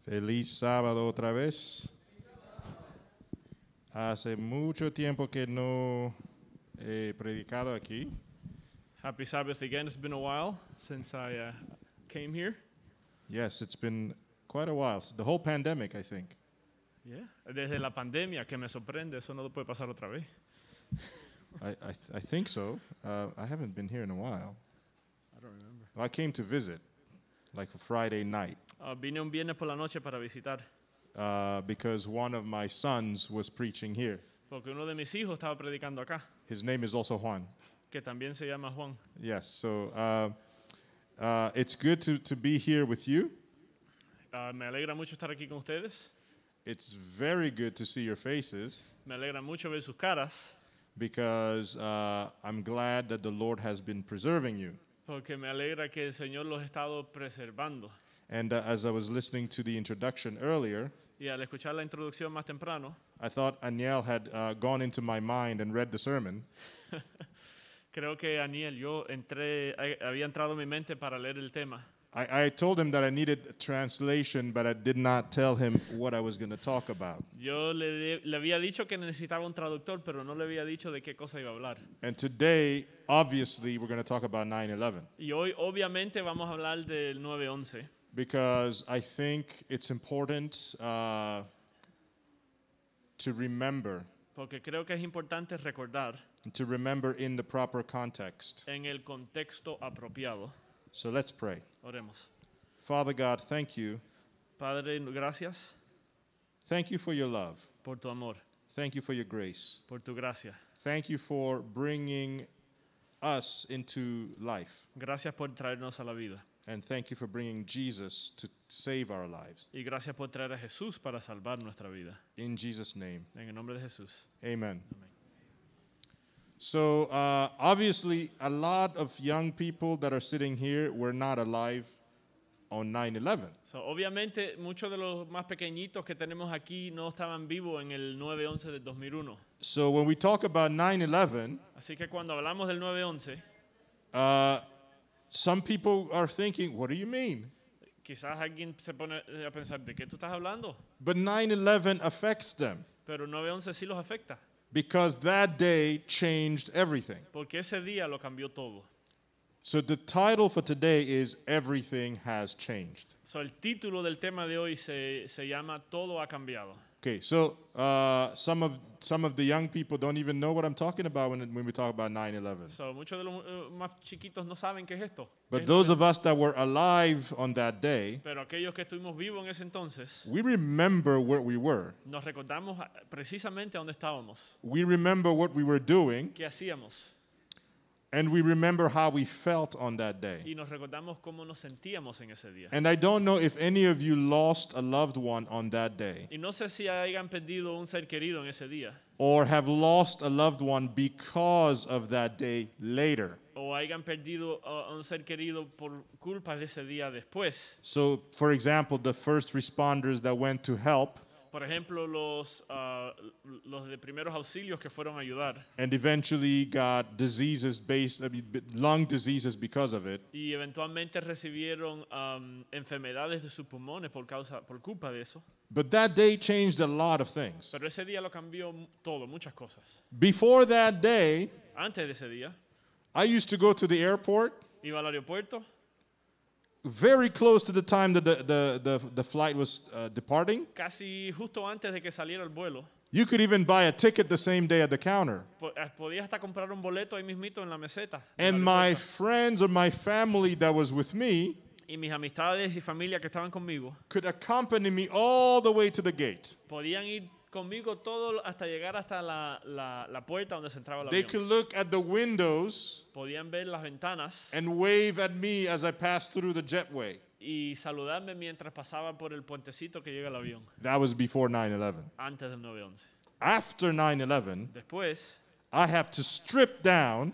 F: Feliz sábado otra vez. Hace mucho tiempo que no
J: he predicado aquí. Happy Sabbath again. It's been a while since I uh, came here.
F: Yes, it's been quite a while. The whole pandemic, I think.
J: desde la pandemia que me sorprende, eso no puede pasar otra vez.
F: I, think so. Uh, I haven't been here in a while. I don't remember. I came to visit, like a Friday night.
J: Uh, vine un viernes por la noche para visitar.
F: Uh, because one of my sons was preaching here.
J: Porque uno de mis hijos estaba predicando acá.
F: His name is also Juan.
J: Que también se llama Juan.
F: Yes, so uh, uh, it's good to, to be here with you.
J: Uh, me alegra mucho estar aquí con ustedes. It's
F: very good to see your faces.
J: Me alegra mucho ver sus caras.
F: Because uh, I'm glad that the Lord has been preserving you.
J: Porque me alegra que el Señor los ha estado preservando.
F: And uh, as I was listening to the introduction earlier,
J: Y al escuchar la introducción más temprano,
F: I thought Aniel had uh, gone into my mind and read the sermon.
J: creo que Aniel, yo entré, eh, había entrado mi mente para leer el tema.
F: I, I told him that I needed a translation, but I did not tell him what I was going to talk about.
J: Yo le, le había dicho que necesitaba un traductor, pero no le había dicho de qué cosa iba a hablar.
F: And today, obviously, we're going to talk about 9 11.
J: Y hoy obviamente vamos a hablar del 9-11
F: because I think it's important uh, to remember.
J: Porque creo que es importante recordar.
F: To remember in the proper context.
J: En el contexto apropiado.
F: So let's pray. Oremos. Father God, thank you.
J: Padre, gracias.
F: Thank you for your love. Por tu amor. Thank you for your grace.
J: Por tu gracia.
F: Thank you for bringing us into life.
J: Gracias por traernos a la vida. And
F: thank you for bringing Jesus to save our
J: lives. Y gracias por traer a Jesús para salvar nuestra vida. In Jesus' name. En el nombre de Jesús.
F: Amen. Amen. So, uh, obviously, a lot of young people that are sitting here were not alive on 9/11.
J: So, obviamente, muchos de los más pequeñitos que tenemos aquí no estaban vivos en el 9/11 de 2001.
F: So, when we talk about 9/11,
J: así que cuando hablamos del 9/11,
F: uh, some people are thinking, what do you mean?
J: Quizás alguien se pone a pensar, ¿de qué tú estás hablando?
F: But 9/11 affects them.
J: Pero 9/11 sí los afecta.
F: Because that day changed everything.
J: Porque ese día lo cambió todo.
F: So the title for today is Everything Has Changed.
J: So el título del tema de hoy se, se llama Todo ha cambiado.
F: Okay, so uh, some of some of the young people don't even know what I'm talking about when, when we talk about 9/11.
J: So muchos de los eh, más chiquitos no saben qué es esto. But those
F: of us that were alive on that day,
J: pero aquellos que estuvimos vivos en ese entonces,
F: we remember where we were.
J: Nos recordamos precisamente dónde estábamos.
F: We remember what we were doing.
J: ¿Qué hacíamos?
F: And we remember how we felt on that day.
J: Y nos recordamos cómo nos sentíamos en ese día. And I
F: don't know if any of you lost a loved one on that day. Or have lost a loved one because of that day later.
J: O hayan perdido a un ser querido por culpa de ese día después.
F: So, for example, the first responders that went to help.
J: Por ejemplo, los, ah, los de primeros auxilios que fueron a ayudar. Y eventualmente recibieron enfermedades de sus pulmones por causa, por culpa de eso. Pero ese día lo cambió todo, muchas cosas.
F: Before that day,
J: antes de ese día,
F: I used to go to the airport.
J: Iba al aeropuerto.
F: very close to the time that the, the, the, the flight was uh, departing.
J: Casi justo antes de que saliera el vuelo.
F: You could even buy a ticket the same day at the counter.
J: Eh,
F: and my friends or my family that was with me
J: y mis amistades y familia que estaban conmigo
F: could accompany me all the way to the gate.
J: Podían ir conmigo todo hasta llegar hasta la, la, la puerta donde se entraba el They could
F: look at the windows
J: Podían ver las ventanas and wave at me as I passed through the jetway. y saludarme mientras pasaba por el puentecito que llega avión,
F: That was before 9 11.
J: antes del 9-11.
F: After 9 11, Después I have to strip down,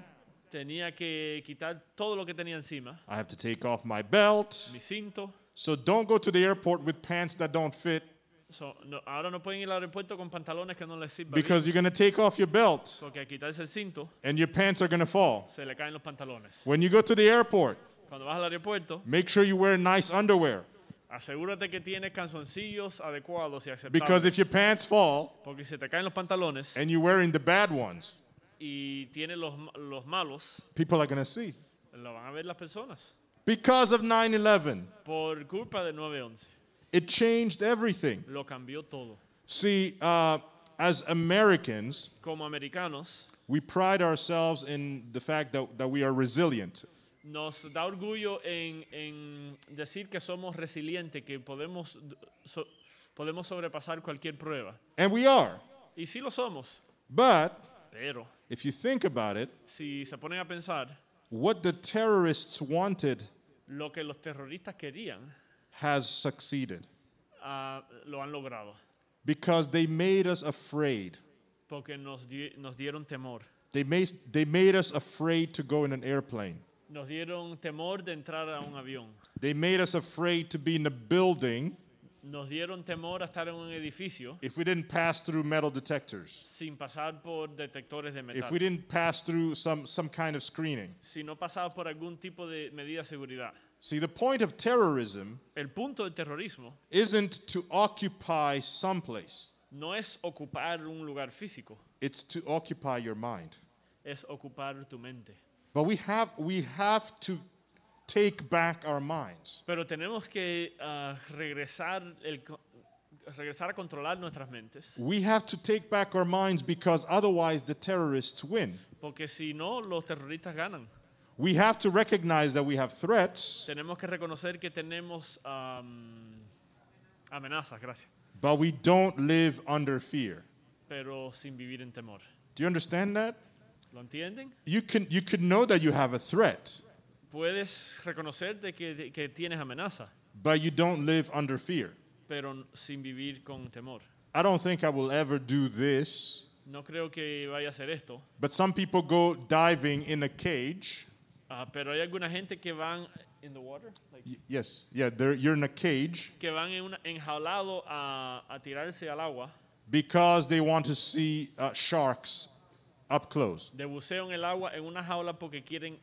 J: tenía que quitar todo lo que tenía encima,
F: I have to take off my belt.
J: mi cinto.
F: So don't go to the airport with pants that don't fit
J: so, no, ahora no pueden ir al aeropuerto con pantalones que no les sirvan. Because you're going to take off your belt. Porque el cinto,
F: and your pants are going to fall. Se
J: le caen los pantalones.
F: When you go to the airport,
J: cuando vas al aeropuerto,
F: make sure you wear nice underwear.
J: Asegúrate que tienes calzoncillos adecuados y aceptables. Because if your
F: pants fall,
J: porque si te caen los pantalones,
F: and you're wearing the bad ones,
J: y tienes los, los malos,
F: people are going to see.
J: Lo van a ver las personas.
F: Because of 9/11.
J: Por culpa de 9/11.
F: It changed everything.
J: Lo cambió todo.
F: See, uh, as Americans,
J: como americanos,
F: we pride ourselves in the fact that, that we are resilient.
J: Nos da orgullo en, en decir que somos resilientes, que podemos, so, podemos sobrepasar cualquier prueba. And we are. Y sí lo somos. But Pero,
F: if you think about it,
J: si se ponen a pensar,
F: what the terrorists wanted,
J: lo que los terroristas querían,
F: has succeeded.
J: Uh, lo han logrado.
F: Because they made us afraid.
J: Porque nos, di nos dieron temor.
F: They made, they made us afraid to go in an airplane.
J: Nos dieron temor de entrar a un avión.
F: They made us afraid to be in a building.
J: Nos dieron temor a estar en un edificio. If
F: we didn't pass through metal detectors.
J: Sin pasar por detectores de metal. If we
F: didn't pass through some, some kind of screening.
J: Si no pasaba por algún tipo de medida de seguridad.
F: See, the point of terrorism
J: El punto del terrorismo
F: isn't to occupy some place.
J: no es ocupar un lugar físico,
F: It's to occupy your mind.
J: es ocupar tu mente. But
F: we have we have to take back our minds.
J: Pero tenemos que ah, regresar, el regresar a controlar nuestras mentes,
F: We have to take back our minds because otherwise the terrorists win.
J: porque si no, los terroristas ganan.
F: We have to recognize that we have threats.
J: Tenemos que reconocer que tenemos um, amenazas, gracias.
F: But we don't live under fear.
J: Pero sin vivir en temor.
F: Do you understand that? ¿Lo entienden? You can you can know that you have a threat.
J: Puedes reconocer de que, de, que tienes amenaza.
F: But you don't live under fear.
J: Pero sin vivir con temor.
F: I don't think I will ever do this.
J: No creo que vaya a hacer esto.
F: But some people go diving in a cage.
J: Uh, pero hay alguna gente que van in the water, like,
F: yes, yeah, they're, you're in a cage
J: que van en una- enjaulados a, a tirarse al agua,
F: because they want to see uh, sharks up close.
J: de buceo en el agua, en una jaula porque quieren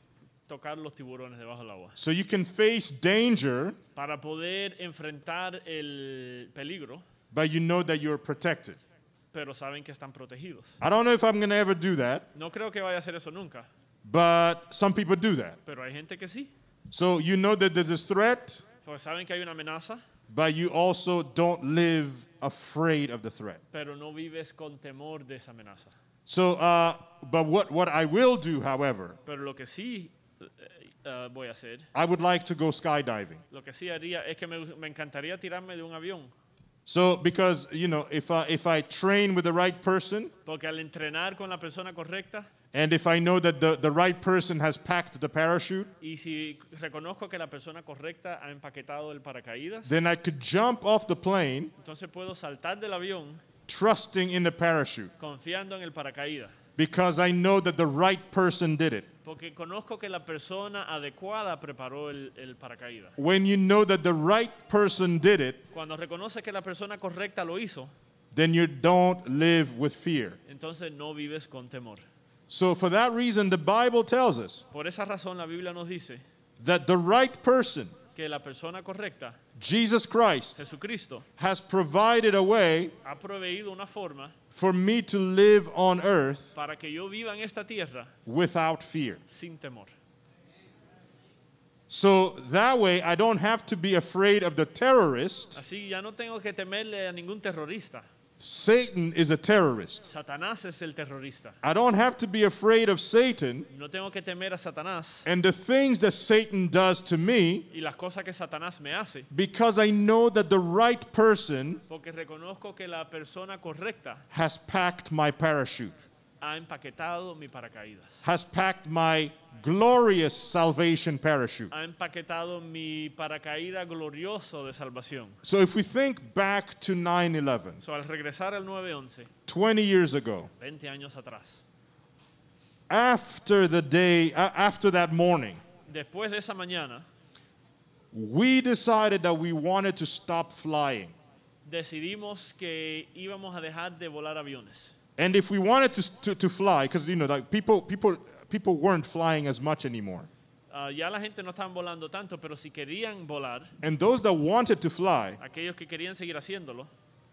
J: tocar los tiburones debajo del agua.
F: So you can face danger,
J: Para poder enfrentar el peligro,
F: but you know that you're protected.
J: pero saben que están protegidos.
F: I don't know if I'm going to ever do that,
J: No creo que vaya a hacer eso nunca,
F: but some people do that.
J: Pero hay gente que sí.
F: So you know that there's this threat,
J: Porque saben que hay una amenaza,
F: but you also don't live afraid of the threat.
J: pero no vives con temor de esa amenaza.
F: So, uh, but what, what I will do, however,
J: Pero lo que sí eh, eh voy a hacer,
F: I would like to go skydiving.
J: lo que sí haría es que me encantaría tirarme de un avión.
F: So, because, you know, if I, if I train with the right person,
J: Porque al entrenar con la persona correcta,
F: and if I know that the, the right person has packed the parachute, then I could jump off the plane
J: entonces puedo saltar del avión
F: trusting in the parachute
J: confiando en el paracaídas
F: because I know that the right person did it.
J: Porque conozco que la persona adecuada preparó el, el paracaídas.
F: When you know that the right person did it,
J: cuando reconoces que la persona correcta lo hizo,
F: then you don't live with fear.
J: Entonces no vives con temor.
F: So for that reason, the Bible tells us
J: Por esa razón la Biblia nos dice
F: that the right person,
J: que la persona correcta,
F: Jesus Christ, Jesucristo, has provided a way
J: ha proveído una forma
F: for me to live on earth
J: para que yo viva en esta tierra
F: without fear.
J: sin temor.
F: So that way I don't have to be afraid of the terrorist
J: Así ya no tengo que temerle a ningún terrorista
F: Satan is a terrorist.
J: Satanás es el terrorista.
F: I don't have to be afraid of Satan.
J: No tengo que temer a Satanás.
F: And the things that Satan does to me.
J: Y las cosas que Satanás me hace.
F: Because I know that the right person.
J: Porque reconozco que la persona correcta.
F: Has packed my parachute
J: ha empaquetado mi paracaídas.
F: Has packed my glorious salvation parachute.
J: Ha empaquetado mi paracaídas glorioso de salvación.
F: So if we think back to 9/11,
J: So al regresar al 9/11,
F: 20 years ago,
J: 20 años atrás,
F: after the day uh, after that morning,
J: después de esa mañana,
F: we decided that we wanted to stop flying.
J: decidimos que íbamos a dejar de volar aviones.
F: And if we wanted to, to, to fly, because you know, like people, people, people weren't flying as much anymore.
J: Uh, ya la gente no volando tanto, pero si querían volar,
F: And those that wanted to fly,
J: aquellos que querían seguir haciéndolo,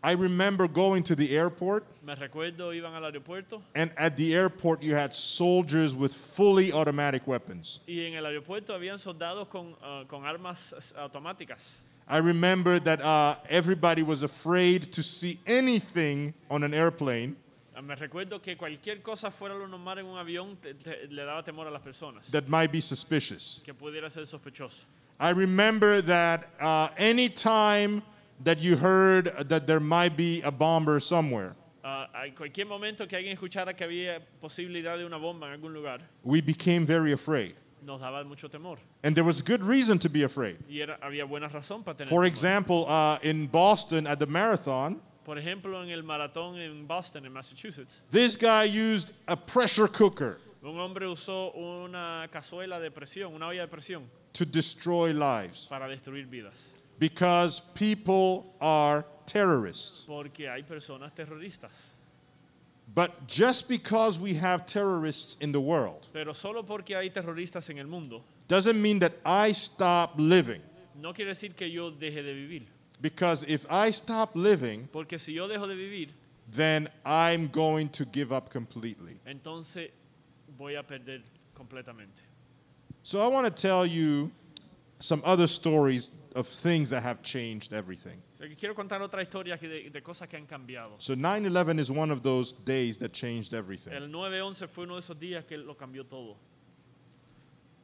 F: I remember going to the airport,
J: me recuerdo iban al aeropuerto
F: and at the airport, you had soldiers with fully automatic weapons.
J: y en el aeropuerto habían soldados con, ah, con armas automáticas.
F: I remember that uh, everybody was afraid to see anything on an airplane
J: Ah, me recuerdo que cualquier cosa fuera lo normal en un avión te, te, le daba temor a las personas. That might be suspicious. Que pudiera ser sospechoso.
F: I remember that uh, any time that you heard that there might be a bomber somewhere.
J: Uh, cualquier momento que alguien escuchara que había posibilidad de una bomba en algún lugar.
F: We became very afraid.
J: Nos daba mucho temor.
F: And there was good reason to be afraid.
J: Y era, había buena razón para tener For temor. example,
F: uh, in Boston at the marathon.
J: Por ejemplo, en el maratón en Boston, en Massachusetts.
F: This guy used a pressure cooker
J: Un hombre usó una cazuela de presión, una olla de presión,
F: to destroy lives
J: para destruir vidas.
F: because people are terrorists.
J: Porque hay personas terroristas.
F: But just because we have terrorists in the world
J: Pero solo porque hay terroristas en el mundo,
F: doesn't mean that I stop living.
J: no quiere decir que yo deje de vivir.
F: Because if I stop living,
J: porque si yo dejo de vivir,
F: then I'm going to give up completely.
J: Entonces voy a perder completamente.
F: So I want to tell you some other stories of things that have changed everything.
J: Quiero contar otra historia de, de cosas que han cambiado. So
F: 9/11 is one of those days that changed everything.
J: El 9/11 fue uno de esos días que lo cambió todo.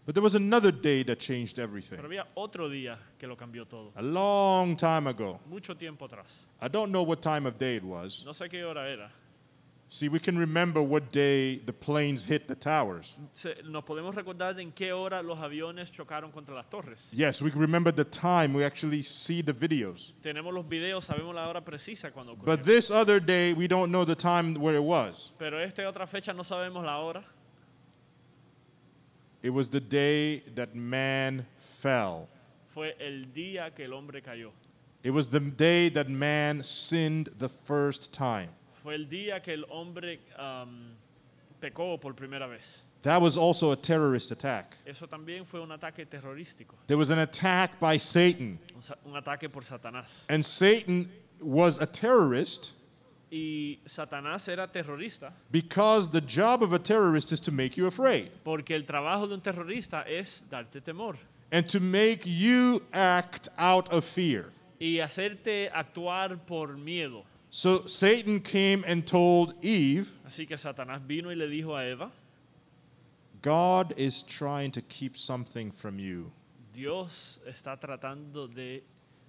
F: But there was another day that changed everything. Pero
J: había otro día que lo cambió todo.
F: A long time ago.
J: Mucho tiempo atrás.
F: I don't know what time of day it was.
J: No sé qué hora era.
F: See, we can remember what day the planes hit the towers.
J: Nos podemos recordar en qué hora los aviones chocaron contra las torres.
F: Yes, we can remember the time. We actually see the videos.
J: Tenemos los videos, sabemos la hora precisa cuando ocurrió. But
F: this other day, we don't know the time where it was.
J: Pero esta otra fecha no sabemos la hora.
F: It was the day that man fell.
J: Fue el día que el hombre cayó.
F: It was the day that man sinned the first time.
J: Fue el día que el hombre um, pecó por primera vez.
F: That was also a terrorist attack.
J: Eso también fue un ataque terrorístico.
F: There was an attack by Satan.
J: Un, un ataque por Satanás.
F: And Satan was a terrorist.
J: Y Satanás era terrorista.
F: Because the job of a terrorist is to make you afraid
J: Porque el trabajo de un terrorista es darte temor
F: and to make you act out of fear.
J: y hacerte actuar por miedo.
F: So Satan came and told Eve,
J: Así que Satanás vino y le dijo a Eva,
F: God is trying to keep something from you.
J: Dios está tratando de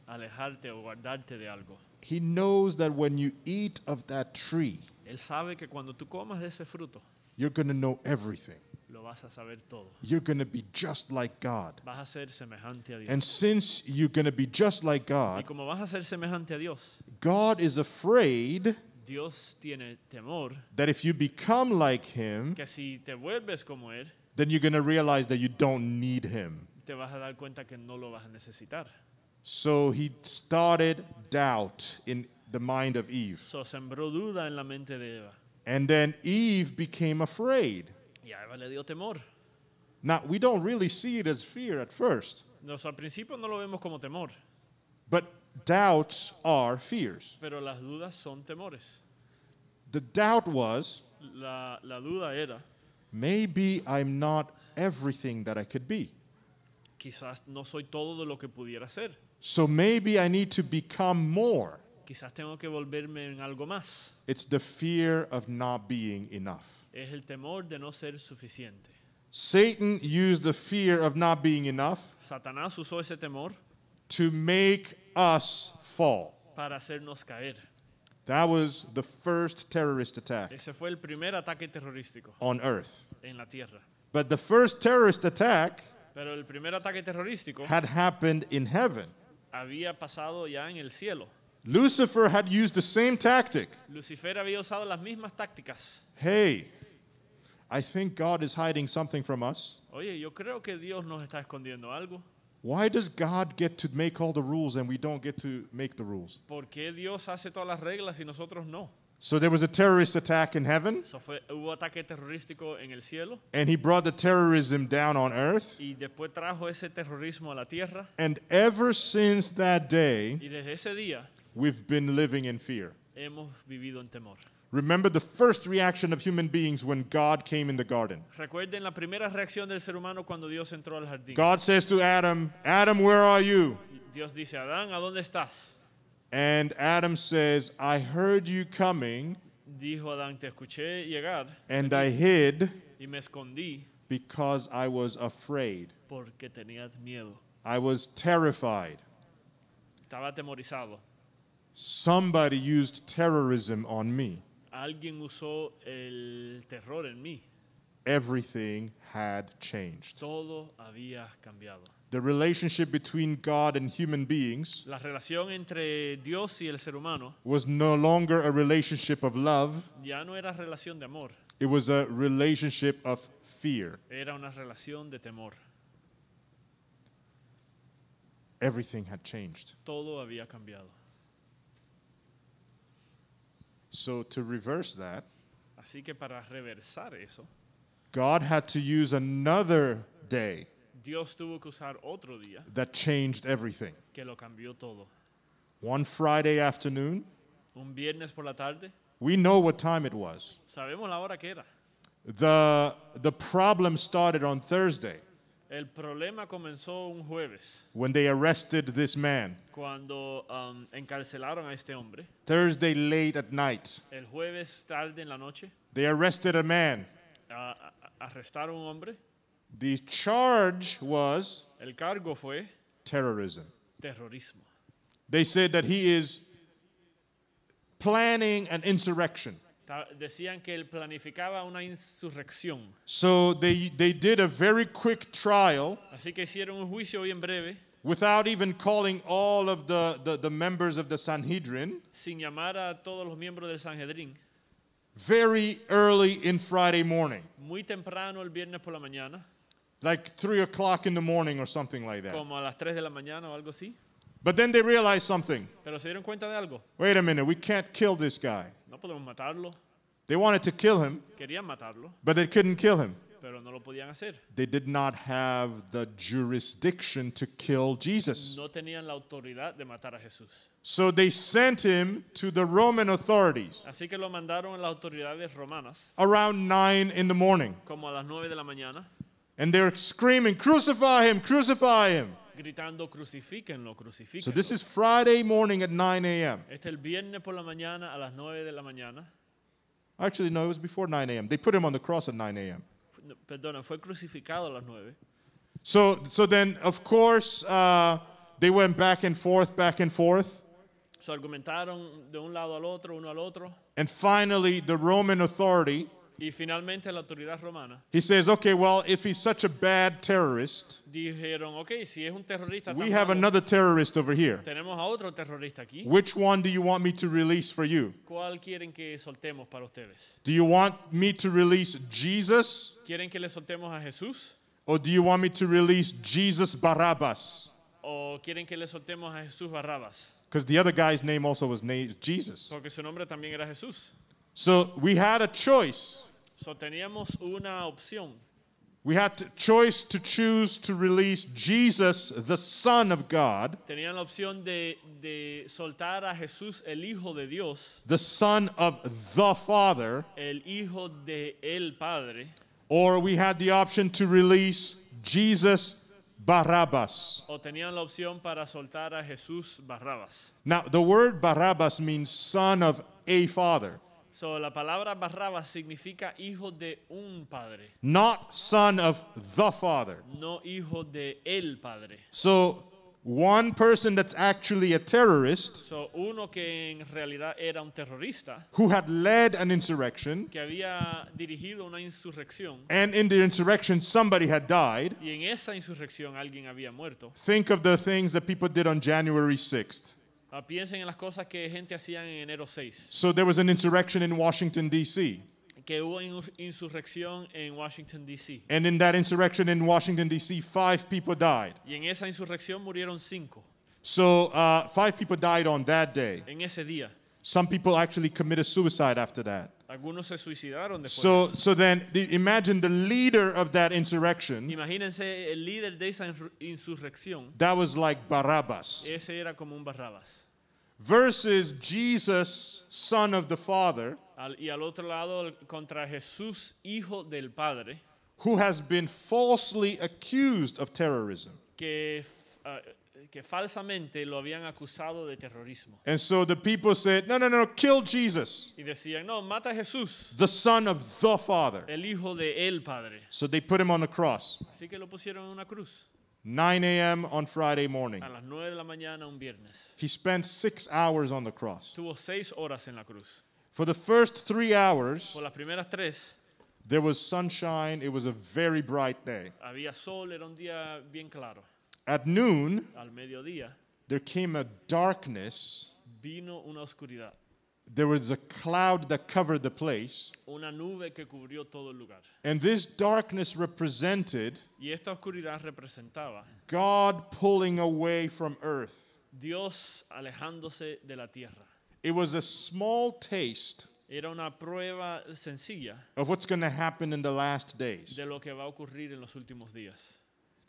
J: alejarte o guardarte de algo.
F: He knows that when you eat of that tree,
J: él sabe que cuando tú comas de ese fruto,
F: you're going to know everything.
J: Lo vas a saber todo.
F: You're going to be just like God.
J: Vas a ser semejante a Dios. And
F: since you're going to be just like God, y como
J: vas a ser semejante a Dios,
F: God is afraid
J: Dios tiene temor
F: that if you become like him,
J: que si te vuelves como él,
F: then you're going to realize that you don't need him.
J: Te vas a dar cuenta que no lo vas a necesitar.
F: So he started doubt in the mind of Eve.
J: So sembró duda en la mente de Eva.
F: And then Eve became afraid.
J: Y Eva le dio temor.
F: Now, we don't really see it as fear at first.
J: Nos, al principio no lo vemos como temor.
F: But doubts are fears.
J: Pero las dudas son temores.
F: The doubt was
J: la, la duda era
F: maybe I'm not everything that I could be.
J: Quizás no soy todo de lo que pudiera ser.
F: So maybe I need to become more.
J: Quizás tengo que volverme en algo más.
F: It's the fear of not being enough.
J: Es el temor de no ser suficiente.
F: Satan used the fear of not being enough
J: Satanás usó ese temor
F: to make us fall.
J: para hacernos caer.
F: That was the first terrorist attack
J: Ese fue el primer ataque terrorístico on earth. en la tierra.
F: But the first terrorist attack
J: Pero el primer ataque terrorístico had
F: happened in heaven
J: había pasado ya en el cielo.
F: Lucifer had used the same tactic.
J: Lucifer había usado las mismas tácticas.
F: Hey, I think God is hiding something from us.
J: Oye, yo creo que Dios nos está escondiendo algo.
F: Why does God get to make all the rules and we don't get to make the rules?
J: ¿Por qué Dios hace todas las reglas y nosotros no?
F: So there was a terrorist attack in heaven.
J: So fue, hubo ataque terrorístico en el cielo. And
F: he brought the terrorism down on earth.
J: Y después trajo ese terrorismo a la tierra.
F: And ever since that day, y desde ese día, we've been living in fear.
J: Hemos vivido en temor.
F: Remember the first reaction of human beings when God came in the garden.
J: Recuerden la primera reacción del ser humano cuando Dios entró al jardín. God says
F: to Adam, Adam, where are you?
J: Dios dice, Adán, ¿a dónde estás?
F: And Adam says, I heard you coming.
J: Dijo Adán, te escuché llegar.
F: And I hid.
J: Y me escondí.
F: Because I was afraid.
J: Porque tenía miedo.
F: I was terrified.
J: Estaba atemorizado.
F: Somebody used terrorism on me.
J: Alguien usó el terror en mí.
F: Everything had changed.
J: Todo había cambiado.
F: The relationship between God and human beings
J: la relación entre Dios y el ser humano
F: was no longer a relationship of love.
J: Ya no era relación de amor.
F: It was a relationship of fear.
J: Era una relación de temor.
F: Everything had changed.
J: Todo había cambiado.
F: So to reverse that,
J: Así que para reversar eso,
F: God had to use another day.
J: Dios tuvo que usar otro día that changed everything. que lo cambió todo.
F: One Friday afternoon,
J: Un viernes por la tarde,
F: we know what time it was.
J: sabemos la hora que era.
F: The, the problem started on Thursday
J: El problema comenzó un jueves,
F: when they arrested this man.
J: cuando um, encarcelaron a este hombre. Thursday late at night, El jueves tarde en la noche,
F: they arrested a man.
J: a- a- arrestaron un hombre
F: the charge was
J: El cargo fue terrorism. Terrorismo.
F: They said that he is planning an insurrection.
J: Decían que él planificaba una insurrección.
F: So they, they did a very quick trial.
J: Así que hicieron un juicio bien breve.
F: Without even calling all of the, the, the members of the Sanhedrin.
J: Sin llamar a todos los miembros del Sanhedrin.
F: Very early in Friday morning.
J: Muy temprano el viernes por la mañana.
F: Like 3 o'clock in the morning or something like that.
J: Como a las de la mañana o algo así.
F: But then they realized something.
J: Pero se dieron cuenta de algo.
F: Wait a minute, we can't kill this guy.
J: No podemos matarlo.
F: They wanted to kill him. Querían matarlo. But they couldn't kill him.
J: Pero no lo podían hacer.
F: They did not have the jurisdiction to kill Jesus. No
J: tenían la autoridad de matar a Jesús.
F: So they sent him to the Roman authorities.
J: Así que lo mandaron a las autoridades romanas.
F: Around 9 in the morning.
J: Como a las 9 de la mañana.
F: And they're screaming, Crucify him, crucify him.
J: Gritando, crucifíquenlo, crucifíquenlo. So this is
F: Friday morning at 9 a.m. Actually, no, it was before 9 a.m. They put him on the cross at 9 a.m.
J: Perdona, fue crucificado a las 9.
F: So, so then, of course, uh, they went back and forth, back and forth.
J: So argumentaron de un lado al otro, uno al otro.
F: And finally, the Roman authority
J: Y finalmente la autoridad romana
F: He says, okay, well, if he's such a bad terrorist,
J: dijeron, ok, si es un terrorista we have malo, another terrorist over here. tenemos a otro terrorista aquí. Which
F: one do you want me to release for you?
J: ¿Cuál quieren que soltemos para ustedes?
F: Do you want me to release Jesus?
J: ¿Quieren que le soltemos a Jesús?
F: Or do you want me to release Jesus Barabbas?
J: ¿O quieren que le soltemos a Jesús
F: Because the other guy's name also was named Jesus.
J: Porque su nombre también era Jesús.
F: So we had a choice.
J: So teníamos una opción.
F: We had to choice to choose to release Jesus, the Son of God.
J: Tenían la opción de, de soltar a Jesús, el Hijo de Dios.
F: The Son of the Father.
J: El Hijo de el Padre.
F: Or we had the option to release Jesus Barabbas.
J: O tenían la opción para soltar a Jesús Barabbas.
F: Now, the word Barabbas means son of a father.
J: So la palabra barraba significa hijo de un padre.
F: Not son of the father.
J: No hijo de el padre.
F: So one person that's actually a terrorist
J: so uno que en realidad era un terrorista
F: who had led an insurrection que
J: había dirigido una insurrección
F: and in the insurrection somebody had died
J: y en esa insurrección alguien había muerto
F: think of the things that people did on January 6th
J: Ah, piensen en las cosas que gente hacía en enero 6. So
F: there was an insurrection in Washington D.C.
J: Que hubo insurrección en Washington D.C.
F: And in that insurrection in Washington D.C., five people died.
J: Y en esa insurrección murieron cinco.
F: So uh, five people died on that day. En ese día. Some people actually committed suicide after that. Algunos
J: se suicidaron después. So, so then,
F: the, imagine the leader of that insurrection.
J: Imagínense el líder de esa insurrección.
F: That was like Barabbas.
J: Ese era como un Barrabas
F: versus Jesus, son of the Father,
J: al, y al otro lado contra Jesús, hijo del Padre,
F: who has been falsely accused of terrorism.
J: Que, uh, que falsamente lo habían acusado de terrorismo.
F: And so the people said, no, no, no, kill Jesus.
J: Y decían, no, mata a Jesús.
F: The son of the Father.
J: El hijo de el Padre.
F: So they put him on the cross.
J: Así que lo pusieron en una cruz.
F: 9 a.m. on Friday morning. A las
J: 9 de la mañana un viernes.
F: He spent six hours on the cross.
J: Tuvo seis horas en la cruz.
F: For the first three hours, Por
J: las primeras tres
F: there was sunshine. It was a very bright day.
J: había sol, era un día bien claro.
F: At noon,
J: Al mediodía
F: there came a darkness
J: vino una oscuridad
F: there was a cloud that covered the place.
J: Una nube que cubrió todo el lugar.
F: And this darkness represented
J: y esta oscuridad representaba
F: God pulling away from earth.
J: Dios alejándose de la tierra.
F: It was a small taste
J: Era una prueba sencilla
F: of what's going to happen in the last days.
J: de lo que va a ocurrir en los últimos días.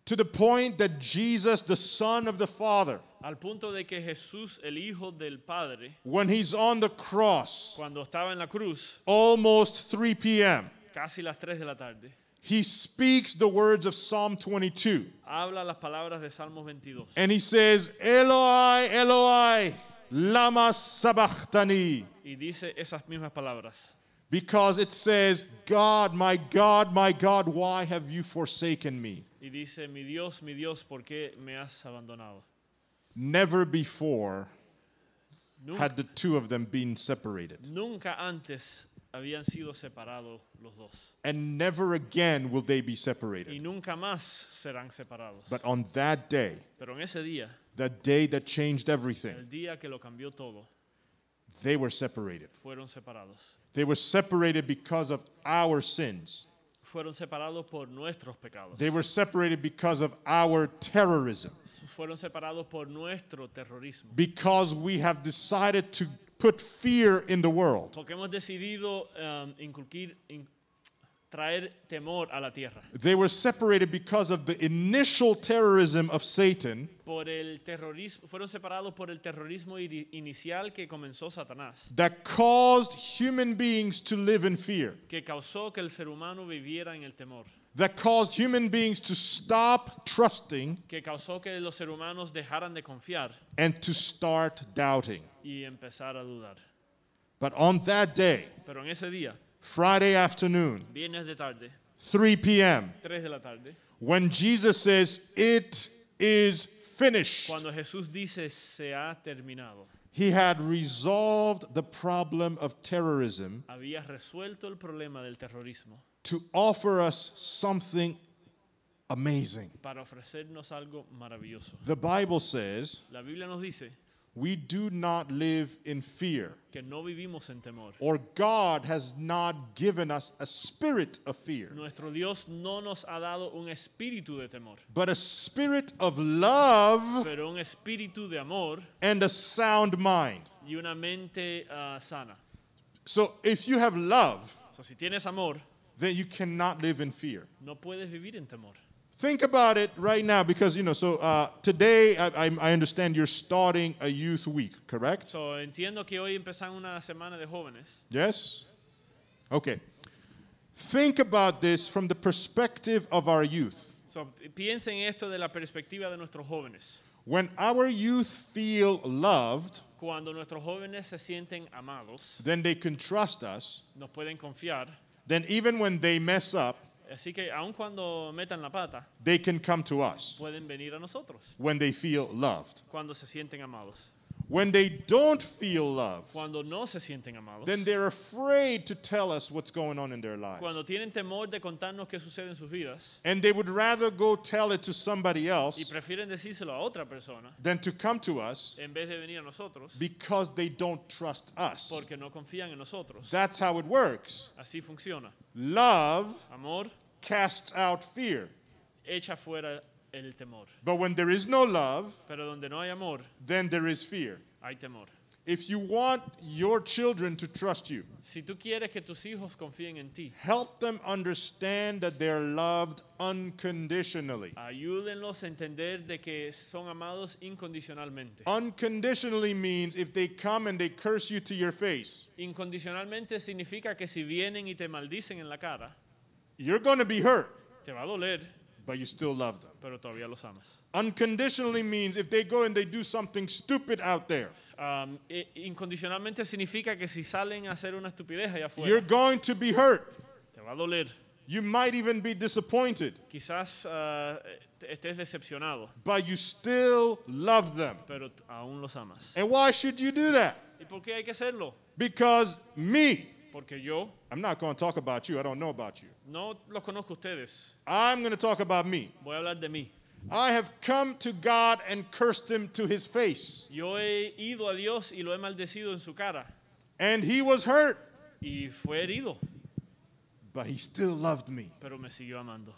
F: To the point that Jesus, the Son of the Father,
J: al punto de que Jesús, el Hijo del Padre,
F: when he's on the cross,
J: cuando estaba en la cruz,
F: almost 3 p.m.,
J: casi las 3 de la tarde,
F: he speaks the words of Psalm 22.
J: Habla las palabras de 22.
F: And he says, Eloi, Eloi, lama sabachthani.
J: Y dice esas mismas palabras.
F: Because it says, God, my God, my God, why have you forsaken me?
J: Y dice, mi Dios, mi Dios, ¿por qué me has abandonado?
F: Never before nunca, had the two of them been separated.
J: Nunca antes habían sido separados los dos.
F: And never again will they be separated.
J: Y nunca más serán separados. But on
F: that day, Pero en ese día, the day that changed everything, el
J: día que lo cambió todo,
F: they were separated. Fueron separados. They were separated because of our sins.
J: Fueron separados por nuestros pecados. They were
F: separated because of our terrorism.
J: Fueron separados por nuestro terrorismo.
F: Because we have decided to put fear in the world.
J: Porque hemos decidido um, inculquir, traer temor a la tierra.
F: They were separated because of the initial terrorism of Satan.
J: Por el terrorismo, fueron separados por el terrorismo inicial que comenzó Satanás.
F: That caused human beings to live in fear.
J: Que causó que el ser humano viviera en el temor.
F: That caused human beings to stop trusting.
J: Que causó que los humanos dejaran de confiar.
F: And to start doubting.
J: Y empezar a dudar.
F: But on that day.
J: Pero en ese día. Friday afternoon, de tarde,
F: 3 p.m., de la tarde, when Jesus says, It is finished,
J: Jesús dice, se ha terminado,
F: he had resolved the problem of terrorism
J: había resuelto el problema del terrorismo
F: to offer us something amazing.
J: Para ofrecernos algo maravilloso.
F: The Bible says,
J: La Biblia nos dice,
F: we do not live in fear.
J: Que no vivimos en temor.
F: Or God has not given us a spirit of fear.
J: Nuestro Dios no nos ha dado un espíritu de temor.
F: But a spirit of love.
J: Pero un espíritu de amor.
F: And a sound mind.
J: Y una mente uh, sana.
F: So if you have love.
J: So si tienes amor. Then you cannot live in fear. No puedes vivir en temor
F: think about it right now because you know so uh, today I, I, understand you're starting a youth week correct
J: so entiendo que hoy empezan una semana de jóvenes
F: yes okay think about this from the perspective of our youth
J: so piensen esto de la perspectiva de nuestros jóvenes
F: when our youth feel loved
J: cuando nuestros jóvenes se sienten amados
F: then they can trust us
J: nos pueden confiar
F: then even when they mess up
J: Así que aun cuando metan la pata,
F: they can come to us
J: pueden venir a nosotros
F: when they feel loved.
J: cuando se sienten amados.
F: When they don't feel loved,
J: cuando no se sienten amados, then
F: they're afraid to tell us what's going on in their lives.
J: Cuando tienen temor de contarnos qué sucede en sus vidas,
F: and they would rather go tell it to somebody else y
J: prefieren decírselo a otra persona,
F: than to come to us
J: en vez de venir a nosotros,
F: because they don't trust us.
J: Porque no confían en nosotros. That's
F: how it works.
J: Así funciona.
F: Love Amor casts out fear.
J: Echa fuera el temor.
F: But when there is no love,
J: Pero donde no hay amor,
F: then there is fear. hay temor. If you want your children to trust you,
J: Si tú quieres que tus hijos confíen en ti,
F: help them understand that they're loved unconditionally.
J: ayúdenlos a entender de que son amados incondicionalmente.
F: Unconditionally means if they come and they curse you to your face,
J: Incondicionalmente significa que si vienen y te maldicen en la cara,
F: you're going to be hurt. te va a doler, but you still love
J: them. Pero todavía los amas.
F: Unconditionally means if they go and they do something stupid out there.
J: Um, incondicionalmente significa que si salen a hacer una estupidez allá afuera, You're
F: going to be hurt. te va a doler. You might even be disappointed,
J: Quizás ah, estés decepcionado,
F: but you still love them.
J: pero aún los amas. And
F: why should you do that?
J: ¿Y por qué hay que hacerlo?
F: Because me, Porque yo I'm not going to talk about you. I don't know about you.
J: no los conozco ustedes.
F: I'm going to talk about me.
J: Voy a hablar de mí.
F: I have come to God and cursed him to his face.
J: Yo he ido a Dios y lo he maldecido en su cara.
F: And he was hurt,
J: Y fue herido,
F: but he still loved me.
J: pero me siguió amando.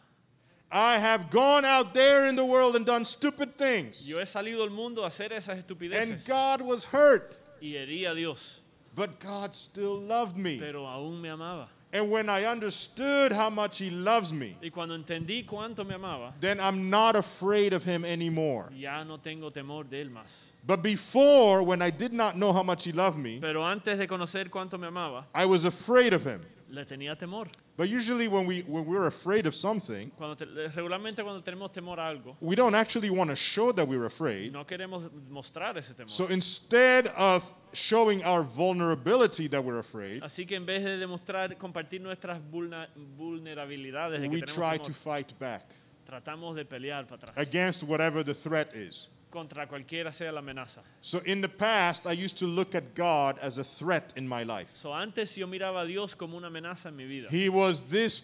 F: I have gone out there in the world and done stupid things.
J: Yo he salido al mundo a hacer esas And
F: God was hurt,
J: y herí a Dios. But God still loved me. Pero aún me amaba.
F: And when I understood how much he loves me,
J: y cuando entendí cuánto me amaba,
F: then I'm not afraid of him anymore.
J: Ya no tengo temor de él más.
F: But before, when I did not know how much he loved me,
J: pero antes de conocer cuánto me amaba,
F: I was afraid of him
J: le tenía temor.
F: But usually when we when we're afraid of something,
J: Cuando te- regularmente cuando tenemos temor a algo,
F: we don't actually want to show that we're afraid.
J: no queremos mostrar ese temor. So
F: instead of showing our vulnerability that we're afraid, Así
J: que en vez de demostrar, compartir nuestras vulnerabilidades que we try temor, to
F: fight back
J: tratamos de pelear para atrás
F: against whatever the threat is
J: contra cualquiera sea la amenaza.
F: So in the past I used to look at God as a threat in my life.
J: So antes yo miraba a Dios como una amenaza en mi vida. He
F: was this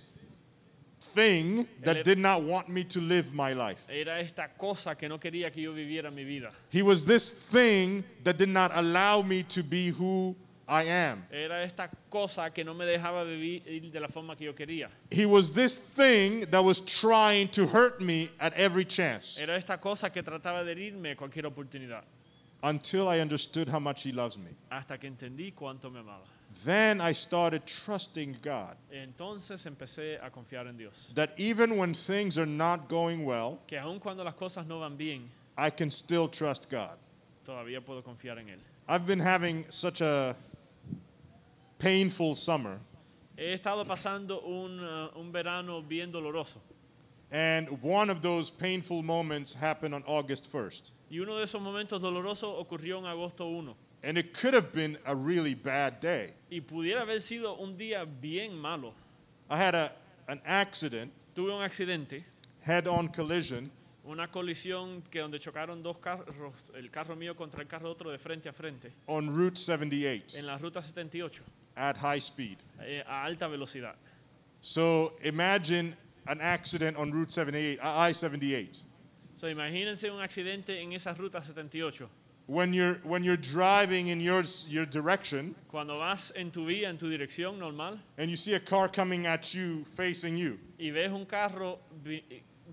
F: thing that did not want me to live my life.
J: Era esta cosa que no quería que yo viviera mi vida.
F: He was this thing that did not allow me to be who I am.
J: Era esta cosa que no me dejaba vivir de la forma que yo quería.
F: He was this thing that was trying to hurt me at every chance.
J: Era esta cosa que trataba de herirme cualquier oportunidad.
F: Until I understood how much he loves me.
J: Hasta que entendí cuánto me amaba.
F: Then I started trusting God.
J: Entonces empecé a confiar en Dios. That
F: even when things are not going well,
J: que aun cuando las cosas no van bien,
F: I can still trust God.
J: Todavía puedo confiar en él.
F: I've been having such a painful summer.
J: He estado pasando un, uh, un verano bien doloroso.
F: And one of those painful moments happened on August 1st.
J: Y uno de esos momentos dolorosos ocurrió en agosto 1. And it could have been a really bad day. Y pudiera haber sido un día bien malo. I had a, an accident. Tuve un accidente.
F: Head-on collision.
J: Una colisión que donde chocaron dos carros, el carro mío contra el carro otro de frente a frente.
F: On Route 78. En
J: la ruta 78 at high speed. Eh, a alta velocidad.
F: So imagine an accident on Route 78, uh, I-78.
J: So imagínense un accidente en esa ruta 78.
F: When you're, when you're driving in your, your direction
J: Cuando vas en tu vía, en tu dirección normal,
F: and you see a car coming at you, facing you,
J: y ves un carro vi-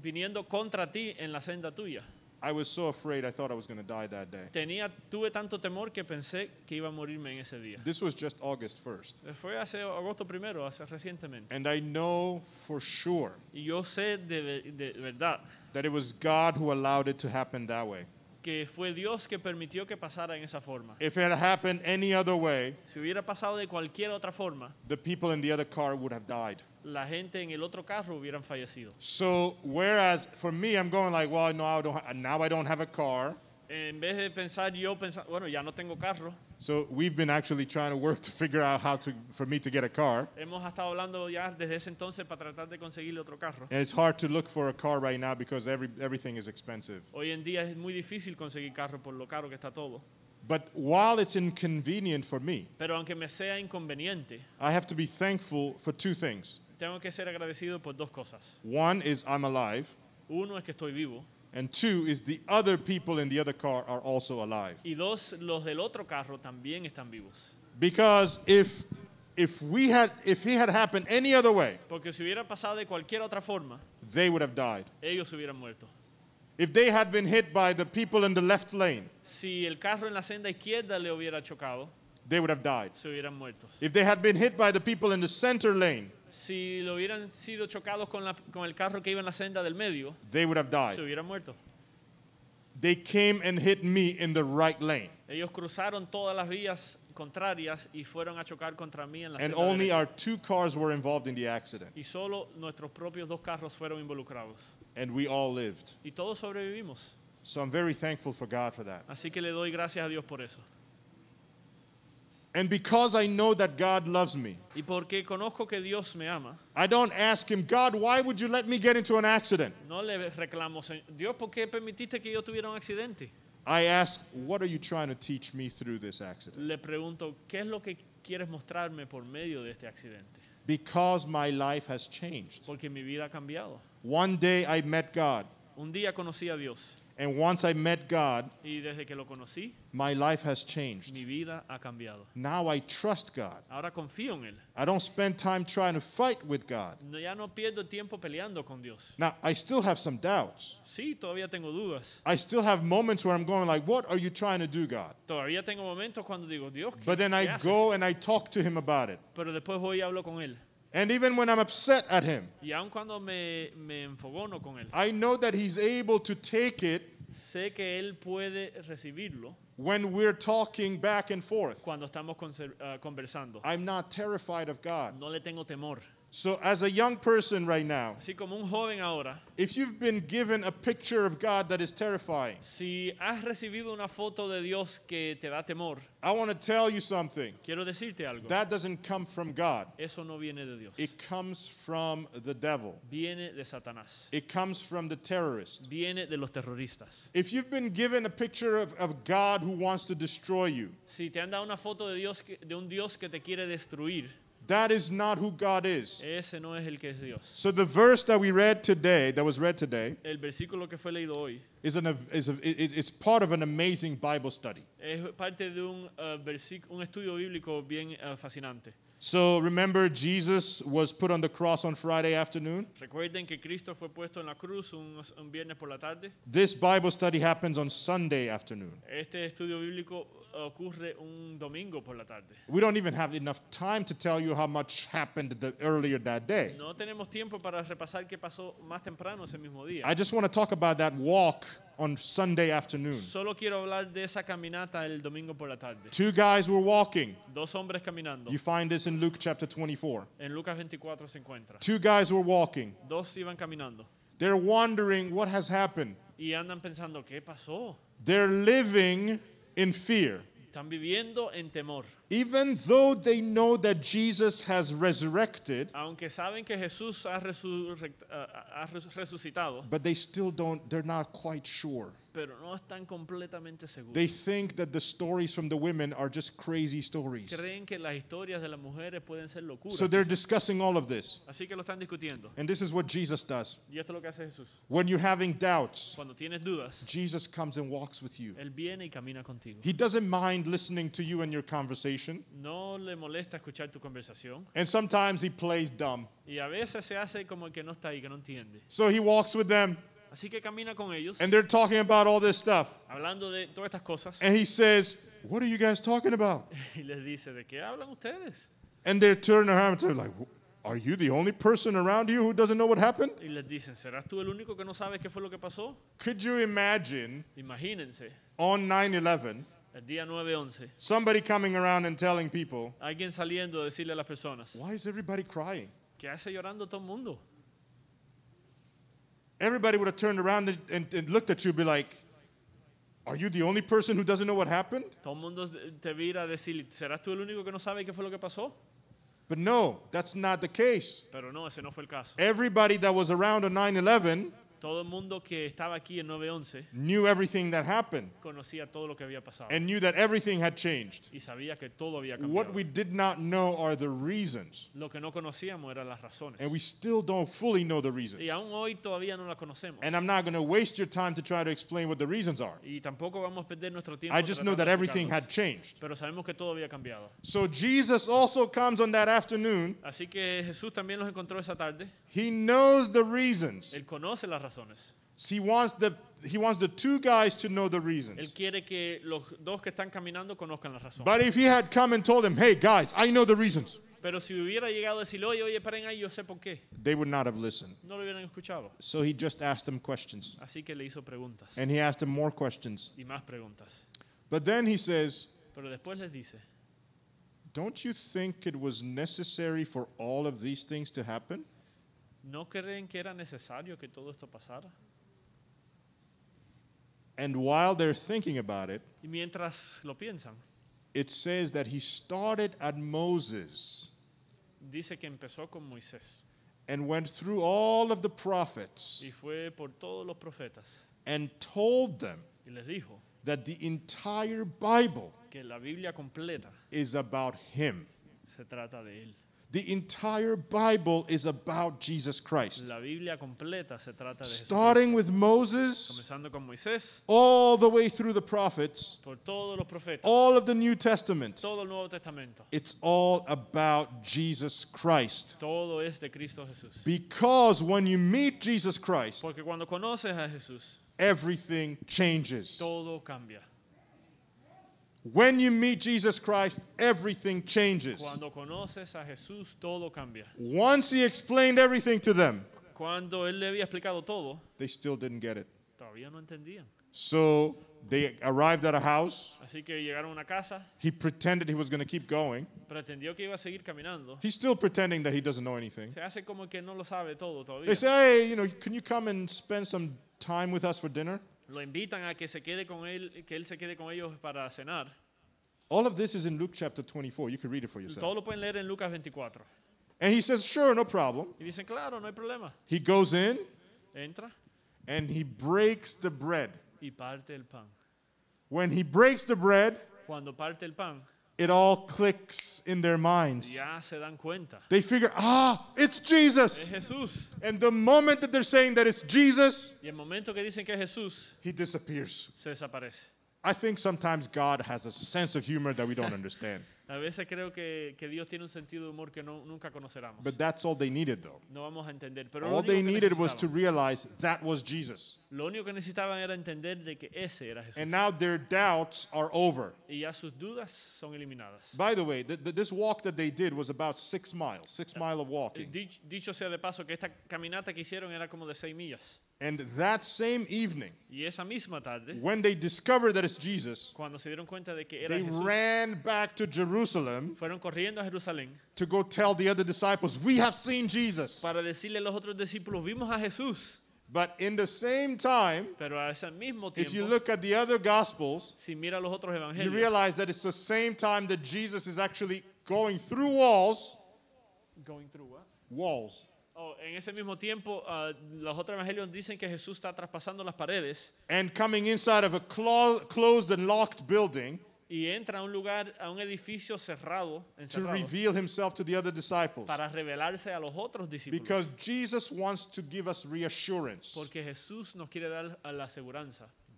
J: viniendo contra ti en la senda tuya.
F: I was so afraid I thought I was going to die that day.
J: Tenía, tuve tanto temor que pensé que iba a morirme en ese día.
F: This was just August 1st.
J: Eh, fue hace agosto primero, hace recientemente.
F: And I know for sure.
J: Y yo sé de, de verdad.
F: That it was God who allowed it to happen that way.
J: que fue Dios que permitió que pasara en esa forma. If
F: it had happened any other way,
J: si hubiera pasado de cualquier otra forma,
F: the people in the other car would have died.
J: La gente en el otro carro hubieran fallecido.
F: So whereas for me I'm going like, well, no, I don't now I don't have a car
J: en vez de pensar yo pensar, bueno, ya no tengo carro.
F: So we've been actually trying to work to figure out how to for me to get a car.
J: Hemos estado hablando ya desde ese entonces para tratar de conseguir otro carro. And it's
F: hard to look for a car right now because every, everything is expensive.
J: Hoy en día es muy difícil conseguir carro por lo caro que está todo.
F: But while it's inconvenient for me,
J: pero aunque me sea inconveniente,
F: I have to be thankful for two things.
J: Tengo que ser agradecido por dos cosas.
F: One is I'm alive.
J: Uno es que estoy vivo.
F: And two is the other people in the other car are also alive.
J: Y los del otro carro también están vivos.
F: Because if if we had if it had happened any other way,
J: porque si hubiera pasado de cualquier otra forma,
F: they would have died.
J: Ellos hubieran muerto.
F: If they had been hit by the people in the left lane,
J: si el carro en la senda izquierda le hubiera chocado,
F: they would have died.
J: Se hubieran muertos.
F: If they had been hit by the people in the center lane,
J: si lo hubieran sido chocados con, la, con el carro que iba en la senda del medio, se hubieran muerto.
F: They came and hit me in the right lane.
J: Ellos cruzaron todas las vías contrarias y fueron a chocar contra mí en la And senda only
F: our two cars were involved in the accident.
J: Y solo nuestros propios dos carros fueron involucrados.
F: And we all lived.
J: Y todos sobrevivimos.
F: So I'm very thankful for God for that.
J: Así que le doy gracias a Dios por eso.
F: And because I know that God loves me,
J: y porque conozco que Dios me ama,
F: I don't ask him, God, why would you let me get into an accident?
J: No le reclamo, Dios, ¿por qué permitiste que yo tuviera un accidente?
F: I ask, what are you trying to teach me through this accident?
J: Le pregunto, ¿qué es lo que quieres mostrarme por medio de este accidente?
F: Because my life has changed.
J: Porque mi vida ha cambiado.
F: One day I met God.
J: Un día conocí a Dios.
F: And once I met God,
J: y desde que lo conocí,
F: my life has changed.
J: Mi vida ha cambiado.
F: Now I trust God.
J: Ahora confío en él.
F: I don't spend time trying to fight with God.
J: No, ya no pierdo tiempo peleando con Dios.
F: Now I still have some doubts.
J: Sí, todavía tengo dudas.
F: I still have moments where I'm going like, "What are you trying to do, God?"
J: Todavía tengo momentos cuando digo, "Dios, ¿qué, But then ¿qué I haces? go
F: and I talk to him about it.
J: Pero después voy y hablo con él.
F: And even when I'm upset at him,
J: y aun cuando me, me enfogono con él,
F: I know that he's able to take it
J: sé que él puede recibirlo when we're talking back and forth. cuando estamos ah, conversando. I'm not terrified of God. No le tengo temor. So as a young person right now, como un joven ahora,
F: if you've been given a picture of God that is terrifying, si
J: has recibido una foto de Dios que te da temor,
F: I want to tell you something.
J: Quiero decirte algo. That
F: doesn't come from God.
J: Eso no viene de Dios.
F: It comes from the devil.
J: Viene de Satanás.
F: It comes from the terrorist.
J: Viene de los terroristas.
F: If you've been given a picture of, of God who wants to destroy you,
J: si te han dado una foto de Dios que, de un Dios que te quiere destruir,
F: that is not who God is.
J: Ese no es el que es Dios.
F: So the verse that we read today, that was read today,
J: el versículo que fue leído hoy,
F: is an is a, it's part of an amazing Bible study.
J: Es parte de un uh, un estudio bíblico bien uh, fascinante.
F: So remember, Jesus was put on the cross on Friday afternoon.
J: Recuerden que Cristo fue puesto en la cruz un, un viernes por la tarde.
F: This Bible study happens on Sunday afternoon.
J: Este estudio bíblico ocurre un domingo por la tarde.
F: We don't even have enough time to tell you how much happened the, earlier that day.
J: No tenemos tiempo para repasar qué pasó más temprano ese mismo día. I just
F: want to talk about that walk on Sunday afternoon. Solo
J: quiero hablar de esa caminata el domingo por la tarde. Two
F: guys were walking.
J: Dos hombres caminando. You
F: find this in Luke chapter 24.
J: En Lucas 24 se encuentra. Two
F: guys were walking.
J: Dos iban caminando.
F: They're wondering what has happened.
J: Y andan pensando qué pasó.
F: They're living in fear.
J: Están viviendo en temor.
F: Even though they know that Jesus has resurrected,
J: aunque saben que Jesús ha, resurrect- uh, ha resucitado, but
F: they still don't, they're not quite sure
J: pero no están completamente seguros. They
F: think that the stories from the women are just crazy stories.
J: Creen que las historias de las mujeres pueden ser locuras. So they're discussing
F: all of this. Así que lo están discutiendo. And this is what Jesus does.
J: Y esto es lo que hace Jesús. When you're
F: having doubts,
J: cuando tienes dudas,
F: Jesus comes and walks with you.
J: Él viene y camina contigo. He
F: doesn't mind listening to you and your conversation.
J: No le molesta escuchar tu conversación.
F: And sometimes he plays dumb.
J: Y a veces se hace como el que no está ahí, que no entiende.
F: So he walks with them.
J: Así que camina con ellos. And they're
F: talking about all this stuff.
J: Hablando de todas estas cosas. And he
F: says, "What are you guys talking about?"
J: y les dice, "¿De qué hablan ustedes?"
F: And they're turning around They're like, "Are you the only person around you who doesn't know what happened?" Could you imagine?
J: Imagínense.
F: On 9/11. El día Somebody coming around and telling people.
J: a decirle a las personas. Why
F: is everybody crying?
J: ¿Qué hace llorando todo el mundo?
F: everybody would have turned around and, and, and looked at you, be like, Are you the only person who doesn't know what happened? But no, that's not the case. Pero no, ese no fue el caso. Everybody that was around on 9 11
J: Todo el mundo que estaba aquí en 911 knew everything that happened conocía todo lo que había pasado and
F: knew that everything had changed.
J: y sabía que todo había
F: cambiado. What we did not know are the reasons.
J: Lo que no conocíamos eran las razones.
F: And we still don't fully know the reasons.
J: Y aún hoy todavía no las conocemos.
F: And I'm not going to waste your time to try to explain what the reasons are.
J: Y tampoco vamos a perder nuestro tiempo I just know that everything had changed. Pero sabemos que todo había cambiado.
F: So Jesus also comes on that afternoon.
J: Así que Jesús también los encontró esa tarde.
F: He knows the reasons.
J: Él conoce las razones razones.
F: He wants the he wants the two guys to know the reasons.
J: Él quiere que los dos que están caminando conozcan las razones. But if
F: he had come and told them, "Hey guys, I know the reasons."
J: Pero si hubiera llegado a decirle, oye, oye, paren ahí, yo sé por qué.
F: They would not have listened.
J: No lo hubieran escuchado.
F: So he just asked them questions.
J: Así que le hizo preguntas.
F: And he asked them more questions.
J: Y más preguntas.
F: But then he says,
J: Pero después les dice,
F: Don't you think it was necessary for all of these things to happen?
J: ¿No creen que era necesario que todo esto pasara?
F: And while they're thinking about it,
J: y mientras lo piensan,
F: it says that he started at Moses
J: dice que empezó con Moisés.
F: And went through all of the prophets.
J: Y fue por todos los profetas.
F: And told them y les dijo that the entire Bible
J: que la Biblia completa is about him. Se trata de él.
F: The entire Bible is about Jesus Christ.
J: La Biblia completa se trata de Starting
F: with Moses, comenzando con Moisés, all the way through the prophets, por todos los profetas, all of the New Testament, todo
J: el Nuevo Testamento.
F: it's all about Jesus Christ.
J: Todo es de Cristo Jesús.
F: Because when you meet Jesus Christ,
J: Porque cuando conoces a Jesús,
F: everything changes.
J: Todo cambia.
F: When you meet Jesus Christ, everything changes. Cuando
J: conoces a Jesús, todo cambia.
F: Once he explained everything to them,
J: Cuando él le había explicado todo,
F: they still didn't get it.
J: todavía no entendían.
F: So they arrived at a house.
J: Así que llegaron a una casa,
F: He pretended he was going to keep going.
J: pretendió que iba a seguir caminando. He's
F: still pretending that he doesn't know anything. Se
J: hace como que no lo sabe todo todavía. They say, hey,
F: you know, can you come and spend some time with us for dinner?
J: Lo invitan a que se quede con él, que él se quede con ellos para cenar.
F: All of this is in Luke chapter 24. You can read it for yourself. Todo lo
J: pueden leer en Lucas 24.
F: And he says, "Sure, no problem."
J: Y dicen, "Claro, no hay problema."
F: He goes in. Entra. And he breaks the bread.
J: Y parte el pan.
F: When he breaks the bread,
J: cuando parte el pan,
F: it all clicks in their minds. They figure, ah, it's Jesus. And the moment that they're saying that it's Jesus,
J: Jesús, he disappears.
F: I think sometimes God has a sense of humor that we don't understand.
J: A veces creo que, que Dios tiene un sentido de humor que no, nunca But
F: that's all they needed, though. No vamos a entender. Pero lo All único they que needed was to realize that was Jesus.
J: Lo único que necesitaban era entender de que ese era Jesús.
F: And now their doubts are over.
J: y ya sus dudas son eliminadas.
F: By the way, this walk that they did was about six miles, six miles of walking.
J: dicho sea de paso que esta caminata que hicieron era como de seis millas.
F: And that same evening,
J: Y esa misma tarde,
F: when they discovered that it's Jesus,
J: cuando se dieron cuenta de que era they Jesús,
F: ran back to Jerusalem. Jerusalem
J: fueron corriendo a Jerusalén
F: to go tell the other disciples, we have
J: seen Jesus. para decirle a los otros discípulos, vimos a Jesús. But in the same time, Pero a ese mismo tiempo, if you look at the other gospels, si mira los otros you
F: realize that it's the same time that Jesus is actually going through walls,
J: going through what? walls, Oh, en ese mismo tiempo, uh, los otros evangelios dicen que Jesús está traspasando las paredes
F: and coming inside of a clo- closed and locked building
J: y entra a un lugar, a un edificio cerrado, para revelarse a los otros discípulos. Porque Jesús nos quiere dar la seguridad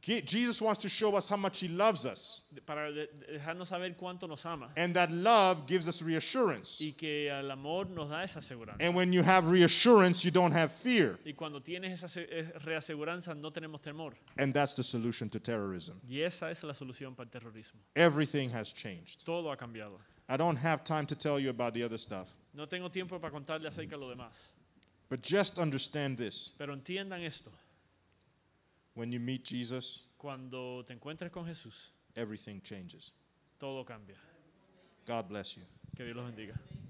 F: Jesus wants to show us how much he loves us.
J: Para dejarnos saber cuánto nos ama. And
F: that love gives us reassurance.
J: Y que el amor nos da esa aseguranza. And when you have
F: reassurance, you don't have fear.
J: Y cuando tienes esa reaseguranza no tenemos temor.
F: And that's the solution to terrorism.
J: Y esa es la solución para el terrorismo.
F: Everything has changed.
J: Todo ha cambiado.
F: I don't have time to tell you about the other stuff.
J: No tengo tiempo para contarle acerca de lo demás.
F: But just understand this.
J: Pero entiendan esto.
F: When you meet Jesus, cuando
J: te encuentres con Jesús,
F: everything changes. Todo cambia. God bless you. Que Dios los
J: bendiga.